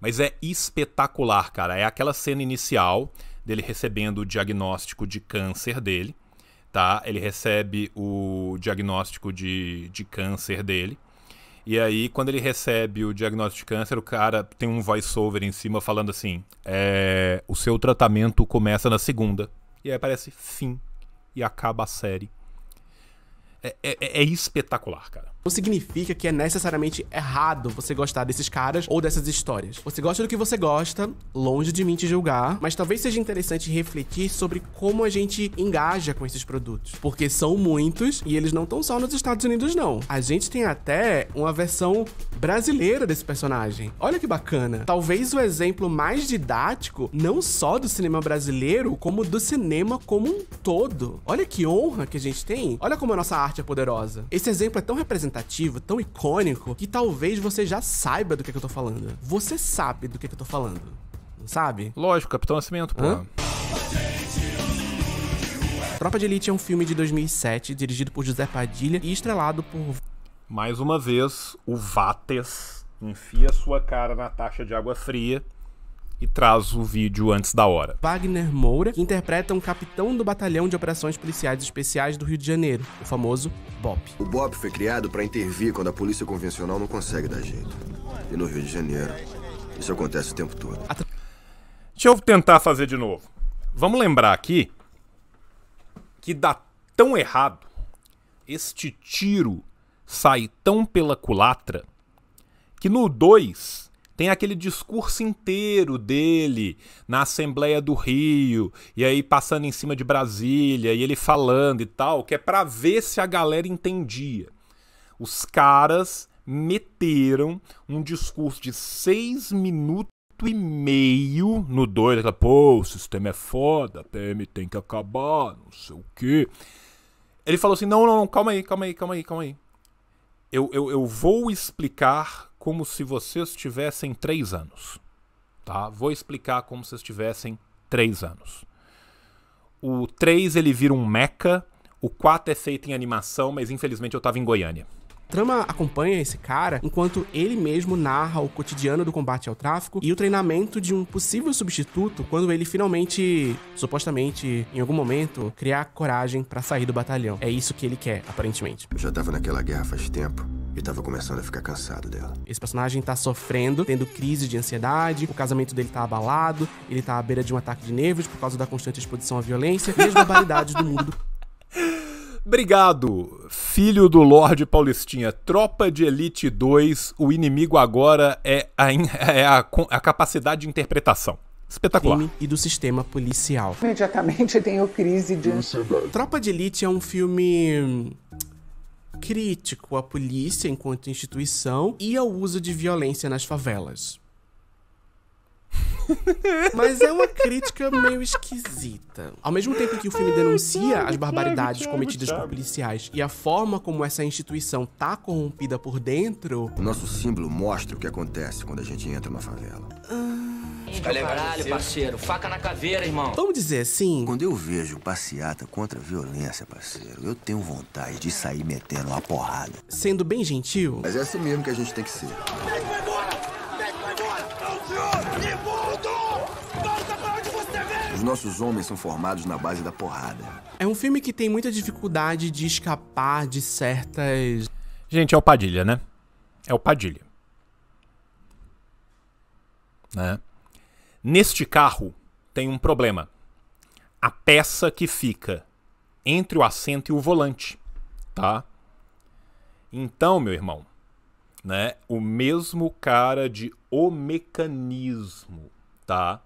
Mas é espetacular, cara. É aquela cena inicial dele recebendo o diagnóstico de câncer dele, tá? Ele recebe o diagnóstico de, de câncer dele. E aí, quando ele recebe o diagnóstico de câncer, o cara tem um voice-over em cima falando assim: é, o seu tratamento começa na segunda. E aí aparece fim e acaba a série. É, é, é espetacular, cara. Não significa que é necessariamente errado você gostar desses caras ou dessas histórias. Você gosta do que você gosta, longe de mim te julgar, mas talvez seja interessante refletir sobre como a gente engaja com esses produtos. Porque são muitos e eles não estão só nos Estados Unidos, não. A gente tem até uma versão brasileira desse personagem. Olha que bacana. Talvez o exemplo mais didático, não só do cinema brasileiro, como do cinema como um todo. Olha que honra que a gente tem. Olha como a nossa arte é poderosa. Esse exemplo é tão representativo representativo, tão icônico, que talvez você já saiba do que, é que eu tô falando. Você sabe do que, é que eu tô falando, não sabe? Lógico, Capitão Nascimento, pô. Tropa de Elite é um filme de 2007, dirigido por José Padilha e estrelado por. Mais uma vez, o Vates enfia sua cara na taxa de água fria e traz o vídeo antes da hora. Wagner Moura, que interpreta um capitão do Batalhão de Operações Policiais Especiais do Rio de Janeiro, o famoso BOP. O BOP foi criado para intervir quando a polícia convencional não consegue dar jeito. E no Rio de Janeiro, isso acontece o tempo todo. Atra... Deixa eu tentar fazer de novo. Vamos lembrar aqui que dá tão errado, este tiro sai tão pela culatra, que no 2 tem aquele discurso inteiro dele na Assembleia do Rio, e aí passando em cima de Brasília, e ele falando e tal, que é para ver se a galera entendia. Os caras meteram um discurso de seis minutos e meio no doido aquela, pô, o sistema é foda, a PM tem que acabar, não sei o quê. Ele falou assim: não, não, não, calma aí, calma aí, calma aí, calma aí. Eu, eu, eu vou explicar como se vocês tivessem três anos. Tá? Vou explicar como vocês tivessem três anos. O 3 ele vira um mecha, o 4 é feito em animação, mas infelizmente eu estava em Goiânia trama acompanha esse cara enquanto ele mesmo narra o cotidiano do combate ao tráfico e o treinamento de um possível substituto quando ele finalmente, supostamente, em algum momento, criar coragem para sair do batalhão. É isso que ele quer, aparentemente. Eu já tava naquela guerra faz tempo. E tava começando a ficar cansado dela. Esse personagem tá sofrendo, tendo crise de ansiedade, o casamento dele tá abalado, ele tá à beira de um ataque de nervos por causa da constante exposição à violência e as barbaridades do mundo. <laughs> Obrigado, filho do Lorde Paulistinha. Tropa de Elite 2, o inimigo agora é a, in... <laughs> é a, a capacidade de interpretação. Espetacular. Crime e do sistema policial. Imediatamente tenho crise de ansiedade. Tropa de Elite é um filme crítico à polícia enquanto instituição e ao uso de violência nas favelas. <laughs> Mas é uma crítica meio esquisita. Ao mesmo tempo que o filme denuncia as barbaridades cometidas por policiais e a forma como essa instituição tá corrompida por dentro. O nosso símbolo mostra o que acontece quando a gente entra numa favela. Valeu, ah. caralho, parceiro. Faca na caveira, irmão. Vamos dizer assim? Quando eu vejo passeata contra a violência, parceiro, eu tenho vontade de sair metendo uma porrada. Sendo bem gentil. Mas é assim mesmo que a gente tem que ser. Vai embora! Vai embora! Volta pra onde você veio! Os nossos homens são formados na base da porrada. É um filme que tem muita dificuldade de escapar de certas. Gente, é o Padilha, né? É o Padilha. Né? Neste carro tem um problema. A peça que fica entre o assento e o volante, tá? Então, meu irmão, né? O mesmo cara de o mecanismo, tá?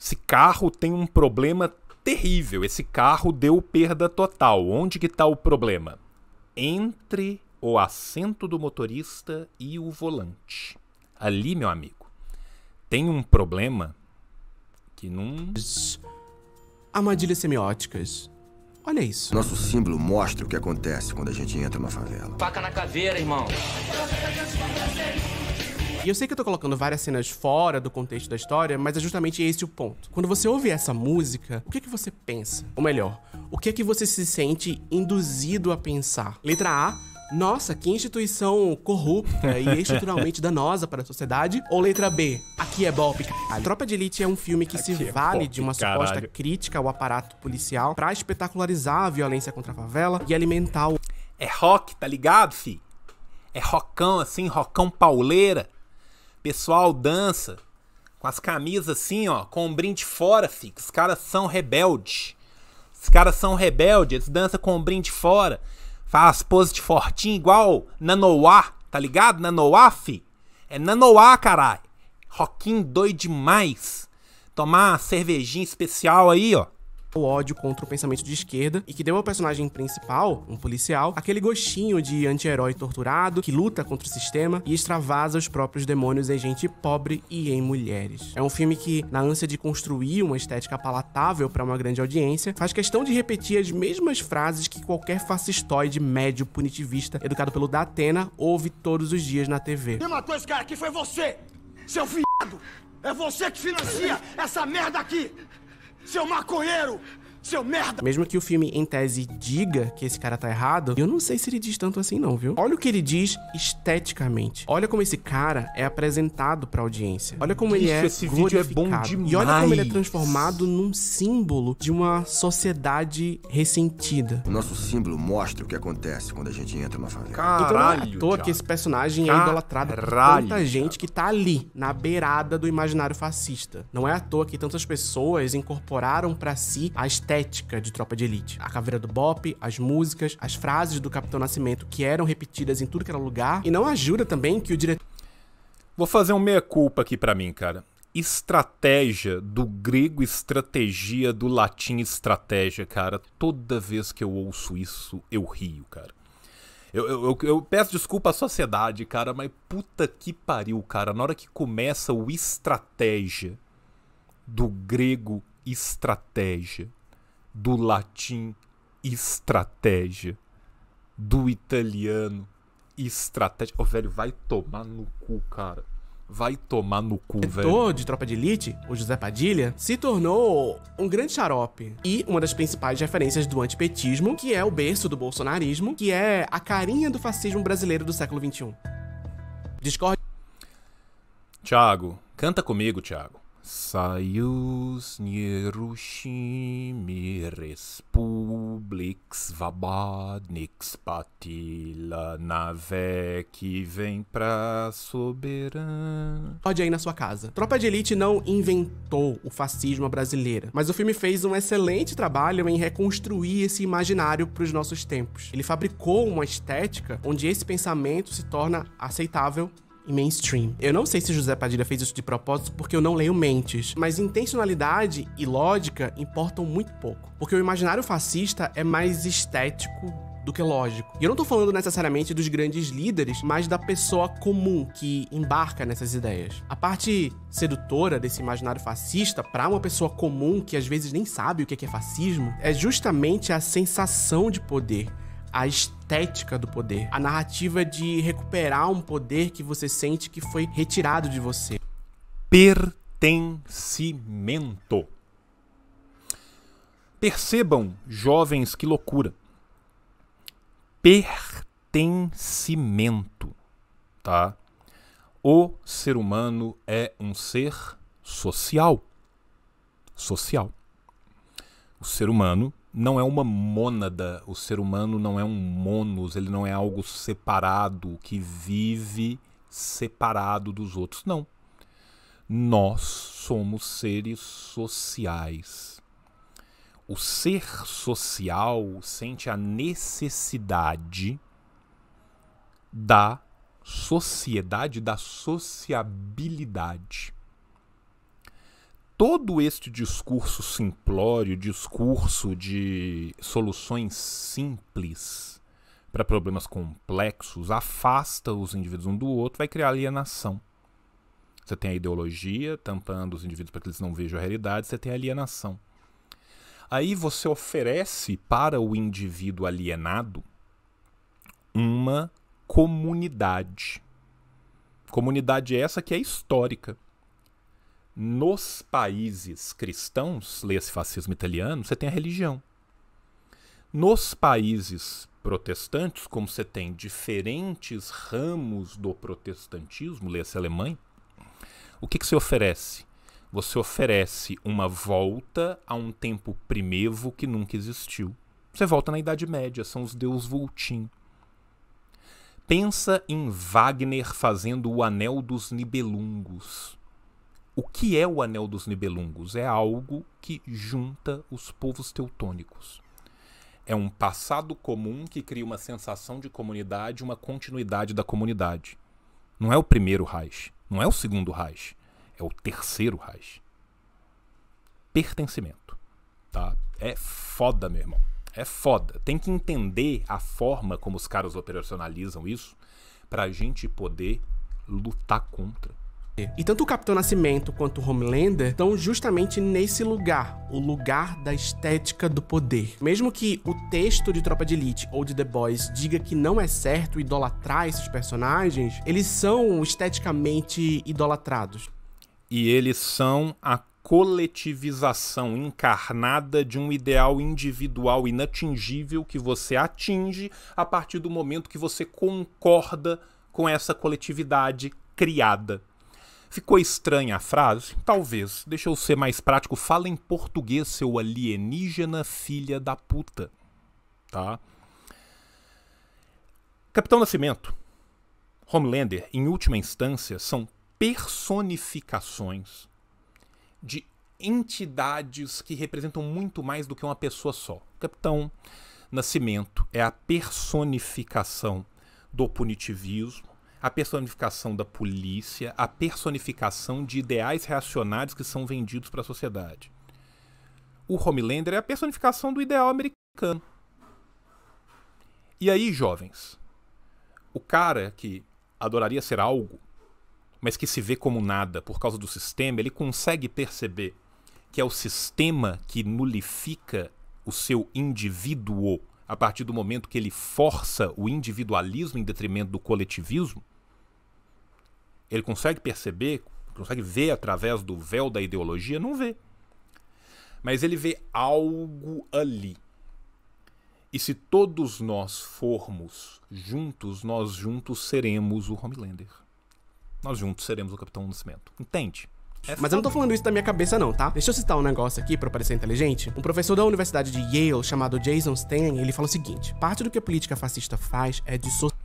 Esse carro tem um problema terrível. Esse carro deu perda total. Onde que tá o problema? Entre o assento do motorista e o volante. Ali, meu amigo, tem um problema que não armadilhas semióticas. Olha isso. Nosso símbolo mostra o que acontece quando a gente entra numa favela. Faca na caveira, irmão. E eu sei que eu tô colocando várias cenas fora do contexto da história, mas é justamente esse o ponto. Quando você ouve essa música, o que é que você pensa? Ou melhor, o que é que você se sente induzido a pensar? Letra A, nossa, que instituição corrupta e <laughs> estruturalmente danosa para a sociedade. Ou letra B, aqui é golpe, A Tropa de Elite é um filme que aqui se é vale de uma suposta crítica ao aparato policial para espetacularizar a violência contra a favela e alimentar o... É rock, tá ligado, fi? É rockão assim, rockão pauleira. Pessoal dança com as camisas assim, ó, com um brinde fora, fi. Os caras são rebeldes. Os caras são rebeldes, eles dançam com um brinde fora. Faz pose de fortinho igual Nanoa, tá ligado? Nanoá, fi. É Nanoa, caralho. Roquinho doido demais. Tomar uma cervejinha especial aí, ó o ódio contra o pensamento de esquerda e que deu ao personagem principal, um policial, aquele gostinho de anti-herói torturado que luta contra o sistema e extravasa os próprios demônios em gente pobre e em mulheres. É um filme que, na ânsia de construir uma estética palatável para uma grande audiência, faz questão de repetir as mesmas frases que qualquer fascistoide médio punitivista educado pelo Datena ouve todos os dias na TV. Quem matou esse cara aqui foi você, seu fiado! É você que financia essa merda aqui! Seu maconheiro! seu merda! Mesmo que o filme, em tese, diga que esse cara tá errado, eu não sei se ele diz tanto assim, não, viu? Olha o que ele diz esteticamente. Olha como esse cara é apresentado pra audiência. Olha como ele é esse glorificado. vídeo é bom demais. E olha como ele é transformado num símbolo de uma sociedade ressentida. O nosso símbolo mostra o que acontece quando a gente entra numa favela. Caralho, então, não é à toa que esse personagem Caralho, é idolatrado por tanta gente que tá ali, na beirada do imaginário fascista. Não é à toa que tantas pessoas incorporaram para si a estética estética de Tropa de Elite. A caveira do Bop, as músicas, as frases do Capitão Nascimento que eram repetidas em tudo que era lugar. E não ajuda também que o diretor. Vou fazer um meia-culpa aqui para mim, cara estratégia do grego estratégia do latim estratégia, cara. Toda vez que eu ouço isso, eu rio, cara. Eu, eu, eu, peço desculpa à sociedade, cara, mas puta que pariu, cara. Na hora que começa o estratégia do grego estratégia, do latim estratégia, do italiano estratégia. Ô, oh, velho, vai tomar no cu, cara. Vai tomar no cu, velho. O de Tropa de Elite, o José Padilha, se tornou um grande xarope e uma das principais referências do antipetismo, que é o berço do bolsonarismo, que é a carinha do fascismo brasileiro do século XXI. Discorde. Tiago, canta comigo, Tiago. Союз нерушимый республик свободных спатila навеки vem pra soberana. Pode aí na sua casa. Tropa de Elite não inventou o fascismo brasileiro, mas o filme fez um excelente trabalho em reconstruir esse imaginário para os nossos tempos. Ele fabricou uma estética onde esse pensamento se torna aceitável e mainstream. Eu não sei se José Padilha fez isso de propósito porque eu não leio mentes, mas intencionalidade e lógica importam muito pouco, porque o imaginário fascista é mais estético do que lógico. E eu não tô falando necessariamente dos grandes líderes, mas da pessoa comum que embarca nessas ideias. A parte sedutora desse imaginário fascista para uma pessoa comum que às vezes nem sabe o que é fascismo é justamente a sensação de poder a estética do poder, a narrativa de recuperar um poder que você sente que foi retirado de você. Pertencimento. Percebam, jovens, que loucura. Pertencimento, tá? O ser humano é um ser social. Social. O ser humano não é uma mônada, o ser humano não é um monos, ele não é algo separado que vive separado dos outros. Não. Nós somos seres sociais. O ser social sente a necessidade da sociedade, da sociabilidade todo este discurso simplório, discurso de soluções simples para problemas complexos, afasta os indivíduos um do outro, vai criar alienação. Você tem a ideologia tampando os indivíduos para que eles não vejam a realidade, você tem a alienação. Aí você oferece para o indivíduo alienado uma comunidade. Comunidade essa que é histórica nos países cristãos, lê-se fascismo italiano, você tem a religião. Nos países protestantes, como você tem diferentes ramos do protestantismo, lê-se Alemanha, o que, que oferece? Você oferece uma volta a um tempo primevo que nunca existiu. Você volta na Idade Média, são os deus Vultim. Pensa em Wagner fazendo o Anel dos Nibelungos. O que é o Anel dos Nibelungos? É algo que junta os povos teutônicos. É um passado comum que cria uma sensação de comunidade, uma continuidade da comunidade. Não é o primeiro Reich, não é o segundo Reich, é o terceiro Reich. Pertencimento, tá? É foda, meu irmão. É foda. Tem que entender a forma como os caras operacionalizam isso para a gente poder lutar contra. E tanto o Capitão Nascimento quanto o Homelander estão justamente nesse lugar, o lugar da estética do poder. Mesmo que o texto de Tropa de Elite ou de The Boys diga que não é certo idolatrar esses personagens, eles são esteticamente idolatrados. E eles são a coletivização encarnada de um ideal individual inatingível que você atinge a partir do momento que você concorda com essa coletividade criada Ficou estranha a frase? Talvez. Deixa eu ser mais prático. Fala em português, seu alienígena filha da puta. Tá? Capitão Nascimento, Homelander, em última instância, são personificações de entidades que representam muito mais do que uma pessoa só. Capitão Nascimento é a personificação do punitivismo, a personificação da polícia, a personificação de ideais reacionários que são vendidos para a sociedade. O Homelander é a personificação do ideal americano. E aí, jovens, o cara que adoraria ser algo, mas que se vê como nada por causa do sistema, ele consegue perceber que é o sistema que nulifica o seu indivíduo a partir do momento que ele força o individualismo em detrimento do coletivismo, ele consegue perceber, consegue ver através do véu da ideologia? Não vê. Mas ele vê algo ali. E se todos nós formos juntos, nós juntos seremos o Homelander. Nós juntos seremos o Capitão Nascimento. Entende? É Mas eu não tô falando isso da minha cabeça, não, tá? Deixa eu citar um negócio aqui pra parecer inteligente. Um professor da universidade de Yale, chamado Jason Stein, ele fala o seguinte: parte do que a política fascista faz é dissociar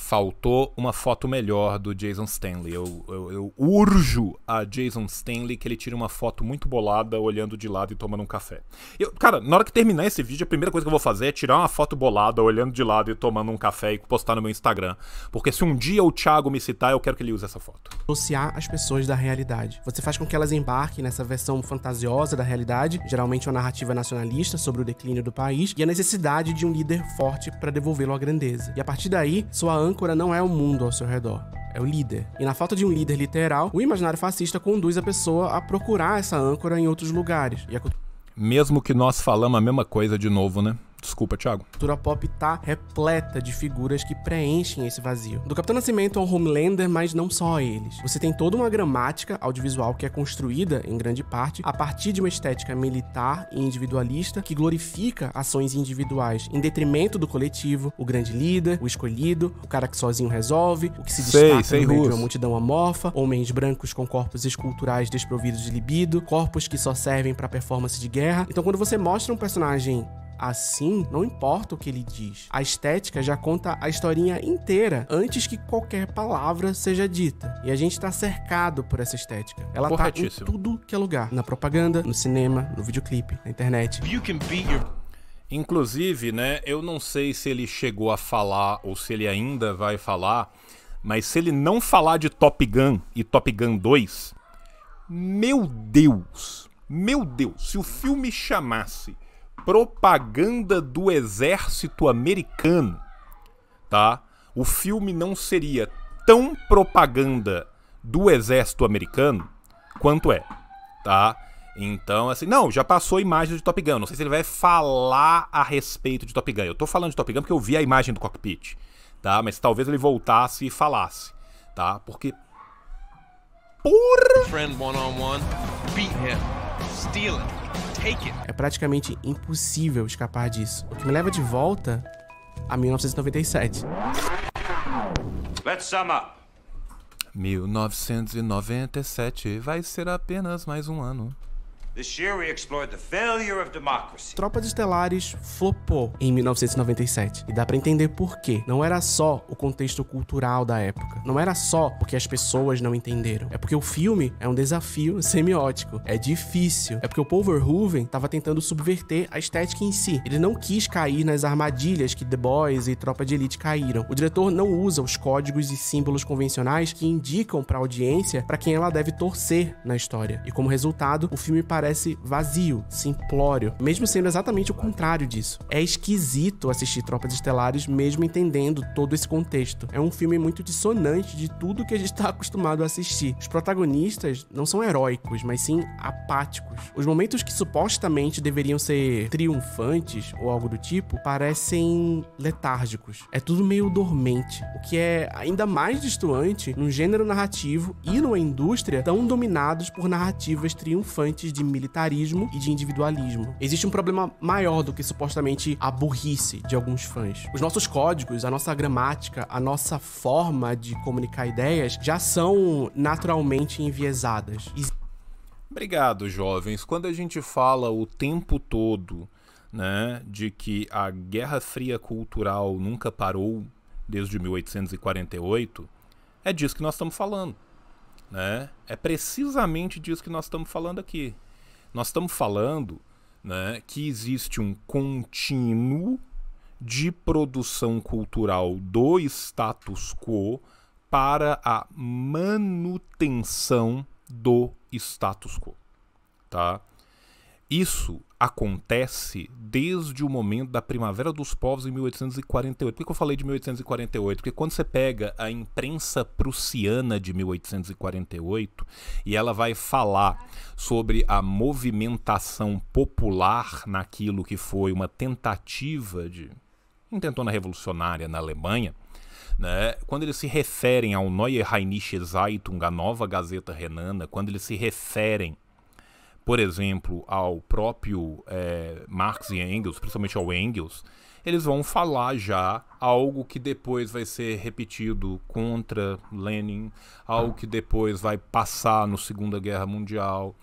faltou uma foto melhor do Jason Stanley. Eu, eu, eu, urjo a Jason Stanley que ele tire uma foto muito bolada olhando de lado e tomando um café. Eu, cara, na hora que terminar esse vídeo, a primeira coisa que eu vou fazer é tirar uma foto bolada olhando de lado e tomando um café e postar no meu Instagram. Porque se um dia o Thiago me citar, eu quero que ele use essa foto. Associar as pessoas da realidade. Você faz com que elas embarquem nessa versão fantasiosa da realidade, geralmente uma narrativa nacionalista sobre o declínio do país e a necessidade de um líder forte para devolvê-lo à grandeza. E a partir daí, sua âncora não é o mundo ao seu redor, é o líder. E na falta de um líder literal, o imaginário fascista conduz a pessoa a procurar essa âncora em outros lugares. A... Mesmo que nós falamos a mesma coisa de novo, né? Desculpa, Thiago. A cultura pop tá repleta de figuras que preenchem esse vazio. Do Capitão Nascimento ao Homelander, mas não só eles. Você tem toda uma gramática audiovisual que é construída, em grande parte, a partir de uma estética militar e individualista que glorifica ações individuais em detrimento do coletivo, o grande líder, o escolhido, o cara que sozinho resolve, o que se sei, destaca sei, no meio de uma multidão amorfa, homens brancos com corpos esculturais desprovidos de libido, corpos que só servem para performance de guerra. Então, quando você mostra um personagem Assim, não importa o que ele diz, a estética já conta a historinha inteira antes que qualquer palavra seja dita. E a gente está cercado por essa estética. Ela tá em tudo que é lugar: na propaganda, no cinema, no videoclipe, na internet. Inclusive, né, eu não sei se ele chegou a falar ou se ele ainda vai falar, mas se ele não falar de Top Gun e Top Gun 2, meu Deus, meu Deus, se o filme chamasse propaganda do exército americano, tá? O filme não seria tão propaganda do exército americano quanto é, tá? Então, assim, não, já passou a imagem de Top Gun. Não sei se ele vai falar a respeito de Top Gun. Eu tô falando de Top Gun porque eu vi a imagem do cockpit, tá? Mas talvez ele voltasse e falasse, tá? Porque Porra! Friend one on one, beat him, steal it. É praticamente impossível escapar disso, o que me leva de volta a 1997. 1997 vai ser apenas mais um ano. Tropas Estelares flopou em 1997 e dá para entender por quê. Não era só o contexto cultural da época, não era só porque as pessoas não entenderam, é porque o filme é um desafio <laughs> semiótico, é difícil, é porque o Paul Verhoeven estava tentando subverter a estética em si. Ele não quis cair nas armadilhas que The Boys e Tropa de Elite caíram. O diretor não usa os códigos e símbolos convencionais que indicam para a audiência para quem ela deve torcer na história. E como resultado, o filme parece parece vazio, simplório, mesmo sendo exatamente o contrário disso. É esquisito assistir Tropas Estelares, mesmo entendendo todo esse contexto. É um filme muito dissonante de tudo que a gente está <laughs> acostumado a assistir. Os protagonistas não são heróicos, mas sim apáticos. Os momentos que supostamente deveriam ser triunfantes ou algo do tipo parecem letárgicos. É tudo meio dormente, o que é ainda mais distoante num gênero narrativo e numa indústria tão dominados por narrativas triunfantes de militarismo e de individualismo. Existe um problema maior do que supostamente a burrice de alguns fãs. Os nossos códigos, a nossa gramática, a nossa forma de comunicar ideias já são naturalmente enviesadas. Obrigado, jovens. Quando a gente fala o tempo todo, né, de que a Guerra Fria cultural nunca parou desde 1848, é disso que nós estamos falando, né? É precisamente disso que nós estamos falando aqui. Nós estamos falando né, que existe um contínuo de produção cultural do status quo para a manutenção do status quo, tá? Isso acontece desde o momento da Primavera dos Povos em 1848. Por que eu falei de 1848? Porque quando você pega a imprensa prussiana de 1848 e ela vai falar sobre a movimentação popular naquilo que foi uma tentativa de intentona revolucionária na Alemanha, né? Quando eles se referem ao Neue Rheinische Zeitung, a Nova Gazeta Renana, quando eles se referem por exemplo, ao próprio é, Marx e Engels, principalmente ao Engels, eles vão falar já algo que depois vai ser repetido contra Lenin, algo que depois vai passar no Segunda Guerra Mundial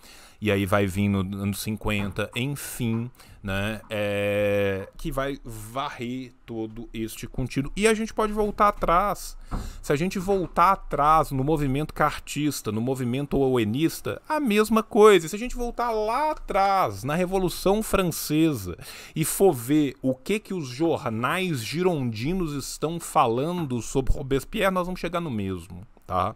e aí vai vir no ano 50, enfim, né? É, que vai varrer todo este contínuo. E a gente pode voltar atrás. Se a gente voltar atrás no movimento cartista, no movimento owenista, a mesma coisa. Se a gente voltar lá atrás, na Revolução Francesa, e for ver o que que os jornais girondinos estão falando sobre Robespierre, nós vamos chegar no mesmo, tá?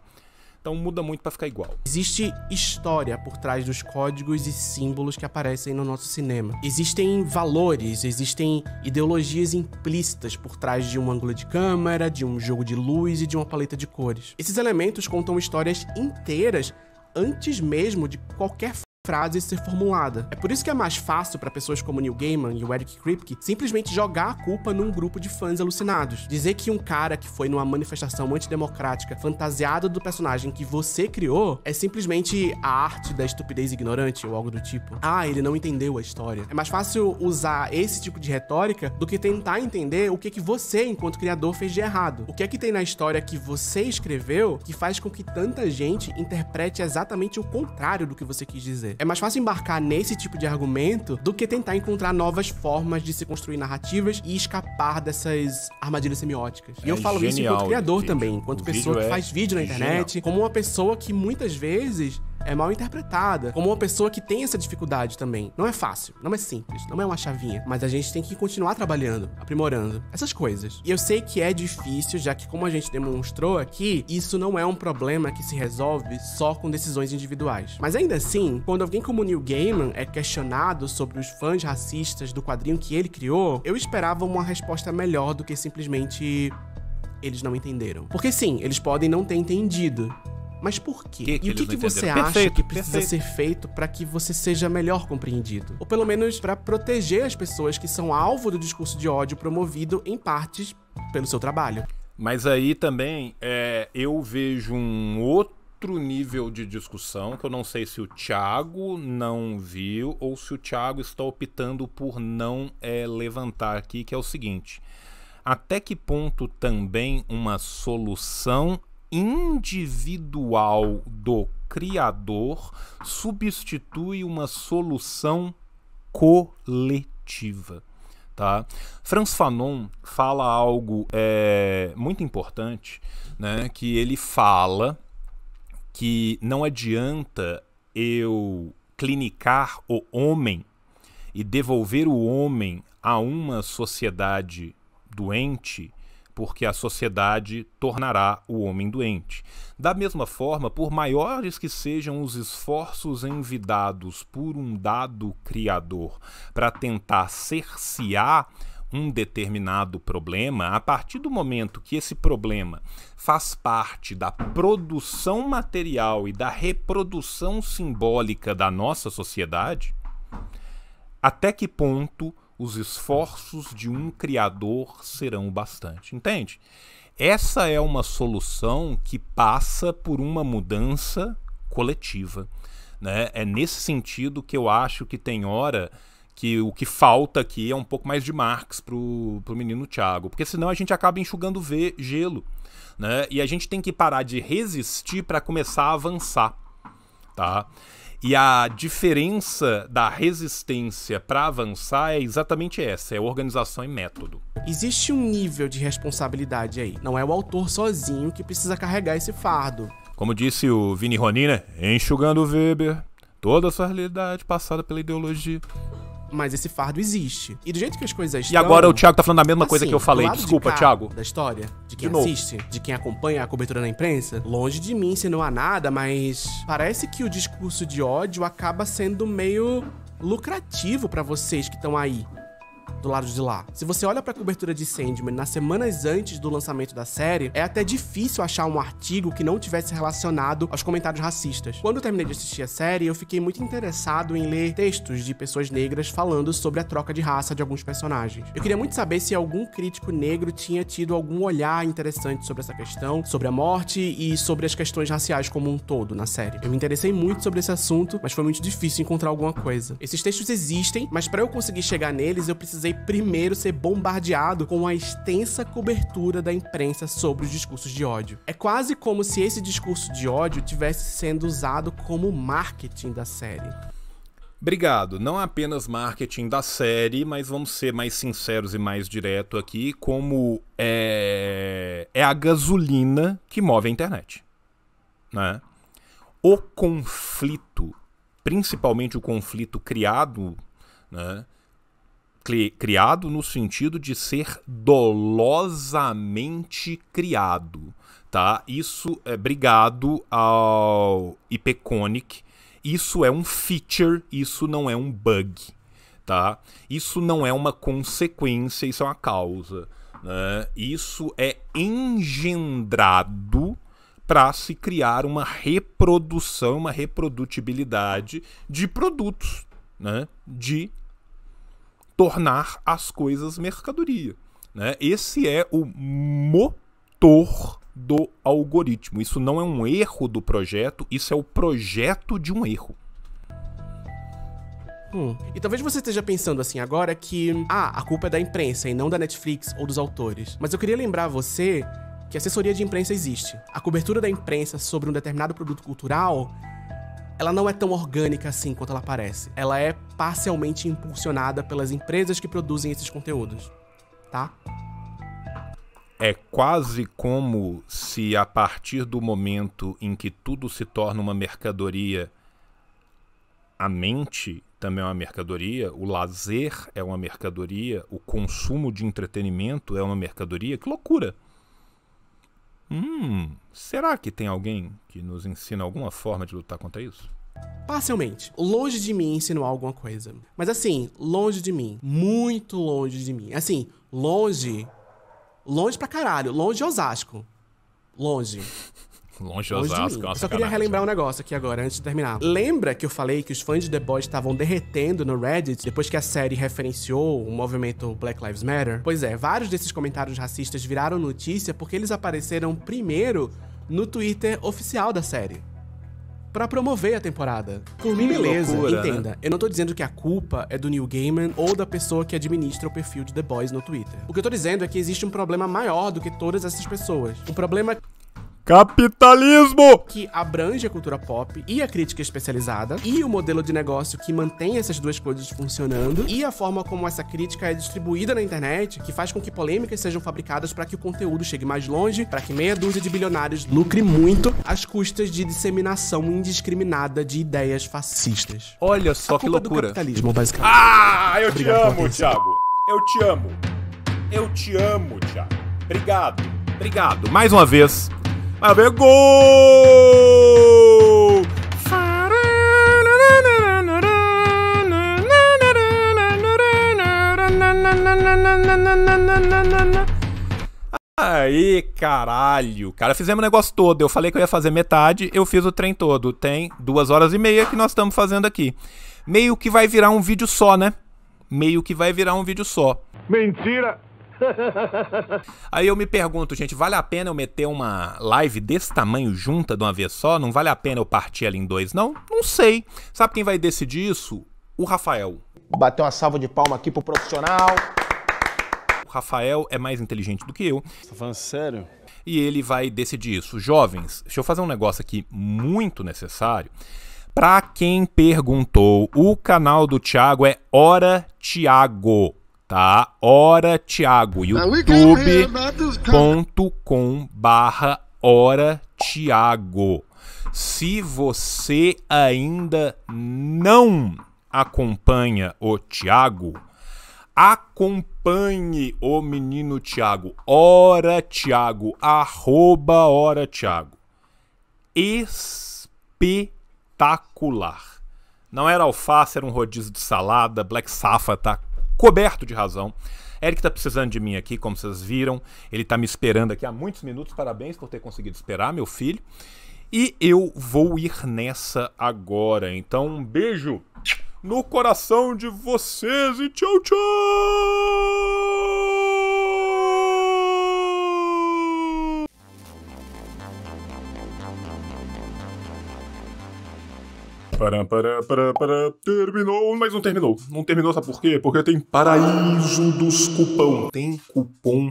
Então muda muito para ficar igual. Existe história por trás dos códigos e símbolos que aparecem no nosso cinema. Existem valores, existem ideologias implícitas por trás de um ângulo de câmera, de um jogo de luz e de uma paleta de cores. Esses elementos contam histórias inteiras antes mesmo de qualquer frase ser formulada. É por isso que é mais fácil para pessoas como Neil Gaiman e o Eric Kripke simplesmente jogar a culpa num grupo de fãs alucinados. Dizer que um cara que foi numa manifestação antidemocrática fantasiada do personagem que você criou é simplesmente a arte da estupidez ignorante ou algo do tipo. Ah, ele não entendeu a história. É mais fácil usar esse tipo de retórica do que tentar entender o que que você, enquanto criador, fez de errado. O que é que tem na história que você escreveu que faz com que tanta gente interprete exatamente o contrário do que você quis dizer fazer. É mais fácil embarcar nesse tipo de argumento do que tentar encontrar novas formas de se construir narrativas e escapar dessas armadilhas semióticas. É e eu é falo genial, isso enquanto criador também, enquanto pessoa que é faz vídeo na internet, genial. como uma pessoa que muitas vezes é mal interpretada como uma pessoa que tem essa dificuldade também. Não é fácil, não é simples, não é uma chavinha, mas a gente tem que continuar trabalhando, aprimorando essas coisas. E eu sei que é difícil, já que como a gente demonstrou aqui, isso não é um problema que se resolve só com decisões individuais. Mas ainda assim, quando alguém como Neil Gaiman é questionado sobre os fãs racistas do quadrinho que ele criou, eu esperava uma resposta melhor do que simplesmente eles não entenderam. Porque sim, eles podem não ter entendido, mas por quê? Que que e o que, que você acha que precisa perfeito. ser feito para que você seja melhor compreendido? Ou pelo menos para proteger as pessoas que são alvo do discurso de ódio promovido em partes pelo seu trabalho. Mas aí também é, eu vejo um outro nível de discussão que eu não sei se o Thiago não viu ou se o Thiago está optando por não é, levantar aqui, que é o seguinte até que ponto também uma solução individual do criador substitui uma solução coletiva. Tá? Franz Fanon fala algo é, muito importante, né? que ele fala que não adianta eu clinicar o homem e devolver o homem a uma sociedade doente porque a sociedade tornará o homem doente. Da mesma forma, por maiores que sejam os esforços envidados por um dado criador para tentar cercear um determinado problema, a partir do momento que esse problema faz parte da produção material e da reprodução simbólica da nossa sociedade, até que ponto os esforços de um criador serão bastante. Entende? Essa é uma solução que passa por uma mudança coletiva. Né? É nesse sentido que eu acho que tem hora que o que falta aqui é um pouco mais de Marx pro, pro menino Thiago, porque senão a gente acaba enxugando ver gelo, né? E a gente tem que parar de resistir para começar a avançar, tá? E a diferença da resistência para avançar é exatamente essa: é organização e método. Existe um nível de responsabilidade aí. Não é o autor sozinho que precisa carregar esse fardo. Como disse o Vini né enxugando o Weber, toda a sua realidade passada pela ideologia mas esse fardo existe. E do jeito que as coisas estão... E agora o Thiago tá falando a mesma assim, coisa que eu falei. Desculpa, de cá, Thiago. Da história, de quem de assiste, de quem acompanha a cobertura na imprensa, longe de mim se não há nada, mas parece que o discurso de ódio acaba sendo meio lucrativo para vocês que estão aí do lado de lá. Se você olha para a cobertura de Sandman nas semanas antes do lançamento da série, é até difícil achar um artigo que não tivesse relacionado aos comentários racistas. Quando eu terminei de assistir a série, eu fiquei muito interessado em ler textos de pessoas negras falando sobre a troca de raça de alguns personagens. Eu queria muito saber se algum crítico negro tinha tido algum olhar interessante sobre essa questão, sobre a morte e sobre as questões raciais como um todo na série. Eu me interessei muito sobre esse assunto, mas foi muito difícil encontrar alguma coisa. Esses textos existem, mas para eu conseguir chegar neles, eu precisava precisei primeiro ser bombardeado com a extensa cobertura da imprensa sobre os discursos de ódio. É quase como se esse discurso de ódio tivesse sendo usado como marketing da série. Obrigado. Não apenas marketing da série, mas vamos ser mais sinceros e mais direto aqui, como é, é a gasolina que move a internet. Né? O conflito, principalmente o conflito criado né, criado no sentido de ser dolosamente criado, tá? Isso é obrigado ao Ipeconic. Isso é um feature, isso não é um bug, tá? Isso não é uma consequência, isso é uma causa. Né? Isso é engendrado para se criar uma reprodução, uma reprodutibilidade de produtos, né? de tornar as coisas mercadoria. Né? Esse é o motor do algoritmo. Isso não é um erro do projeto, isso é o projeto de um erro. Hum. E talvez você esteja pensando assim agora que, ah, a culpa é da imprensa e não da Netflix ou dos autores. Mas eu queria lembrar você que assessoria de imprensa existe. A cobertura da imprensa sobre um determinado produto cultural ela não é tão orgânica assim quanto ela parece. Ela é parcialmente impulsionada pelas empresas que produzem esses conteúdos, tá? É quase como se a partir do momento em que tudo se torna uma mercadoria, a mente também é uma mercadoria, o lazer é uma mercadoria, o consumo de entretenimento é uma mercadoria. Que loucura! Hum, será que tem alguém que nos ensina alguma forma de lutar contra isso? Parcialmente. Longe de mim ensinou alguma coisa. Mas assim, longe de mim. Muito longe de mim. Assim, longe. Longe pra caralho. Longe de Osasco. Longe longe de Osasco. Longe é Só queria relembrar um negócio aqui agora, antes de terminar. Lembra que eu falei que os fãs de The Boys estavam derretendo no Reddit depois que a série referenciou o movimento Black Lives Matter? Pois é, vários desses comentários racistas viraram notícia porque eles apareceram primeiro no Twitter oficial da série para promover a temporada. Por mim, beleza. Loucura, né? Entenda, né? eu não tô dizendo que a culpa é do Neil Gaiman ou da pessoa que administra o perfil de The Boys no Twitter. O que eu tô dizendo é que existe um problema maior do que todas essas pessoas. O problema Capitalismo! Que abrange a cultura pop e a crítica especializada, e o modelo de negócio que mantém essas duas coisas funcionando, e a forma como essa crítica é distribuída na internet, que faz com que polêmicas sejam fabricadas para que o conteúdo chegue mais longe, para que meia dúzia de bilionários lucre muito às custas de disseminação indiscriminada de ideias fascistas. Olha só a que loucura. Do capitalismo, basicamente. Ah, eu Obrigado te amo, Thiago. Eu te amo. Eu te amo, Thiago. Obrigado. Obrigado. Mais uma vez, Vai ver gol! Aí, caralho. Cara, fizemos o negócio todo. Eu falei que eu ia fazer metade, eu fiz o trem todo. Tem duas horas e meia que nós estamos fazendo aqui. Meio que vai virar um vídeo só, né? Meio que vai virar um vídeo só. Mentira! <laughs> Aí eu me pergunto, gente, vale a pena eu meter uma live desse tamanho junta de uma vez só? Não vale a pena eu partir ela em dois? Não, não sei. Sabe quem vai decidir isso? O Rafael. Bateu uma salva de palma aqui pro profissional. O Rafael é mais inteligente do que eu. Você tá falando sério? E ele vai decidir isso. Jovens, deixa eu fazer um negócio aqui muito necessário. Pra quem perguntou, o canal do Thiago é Hora Thiago tá? Hora Tiago, youtube.com barra Hora Tiago. Se você ainda não acompanha o Tiago, acompanhe o menino Tiago, Hora Tiago, arroba Hora Tiago. Espetacular. Não era alface, era um rodízio de salada, Black Safa tá coberto de razão. Eric tá precisando de mim aqui, como vocês viram. Ele tá me esperando aqui há muitos minutos. Parabéns por ter conseguido esperar, meu filho. E eu vou ir nessa agora. Então, um beijo no coração de vocês e tchau, tchau! Para, para, para, para. Terminou, mas não terminou. Não terminou, sabe por quê? Porque tem Paraíso dos Cupom. Tem cupom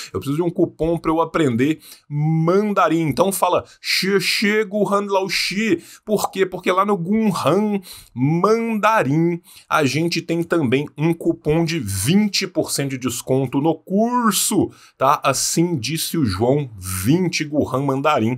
eu preciso de um cupom para eu aprender mandarim. Então fala chego Lao Xi. Por quê? Porque lá no Gunhan Mandarim a gente tem também um cupom de 20% de desconto no curso, tá? Assim disse o João, 20 Guhan Mandarim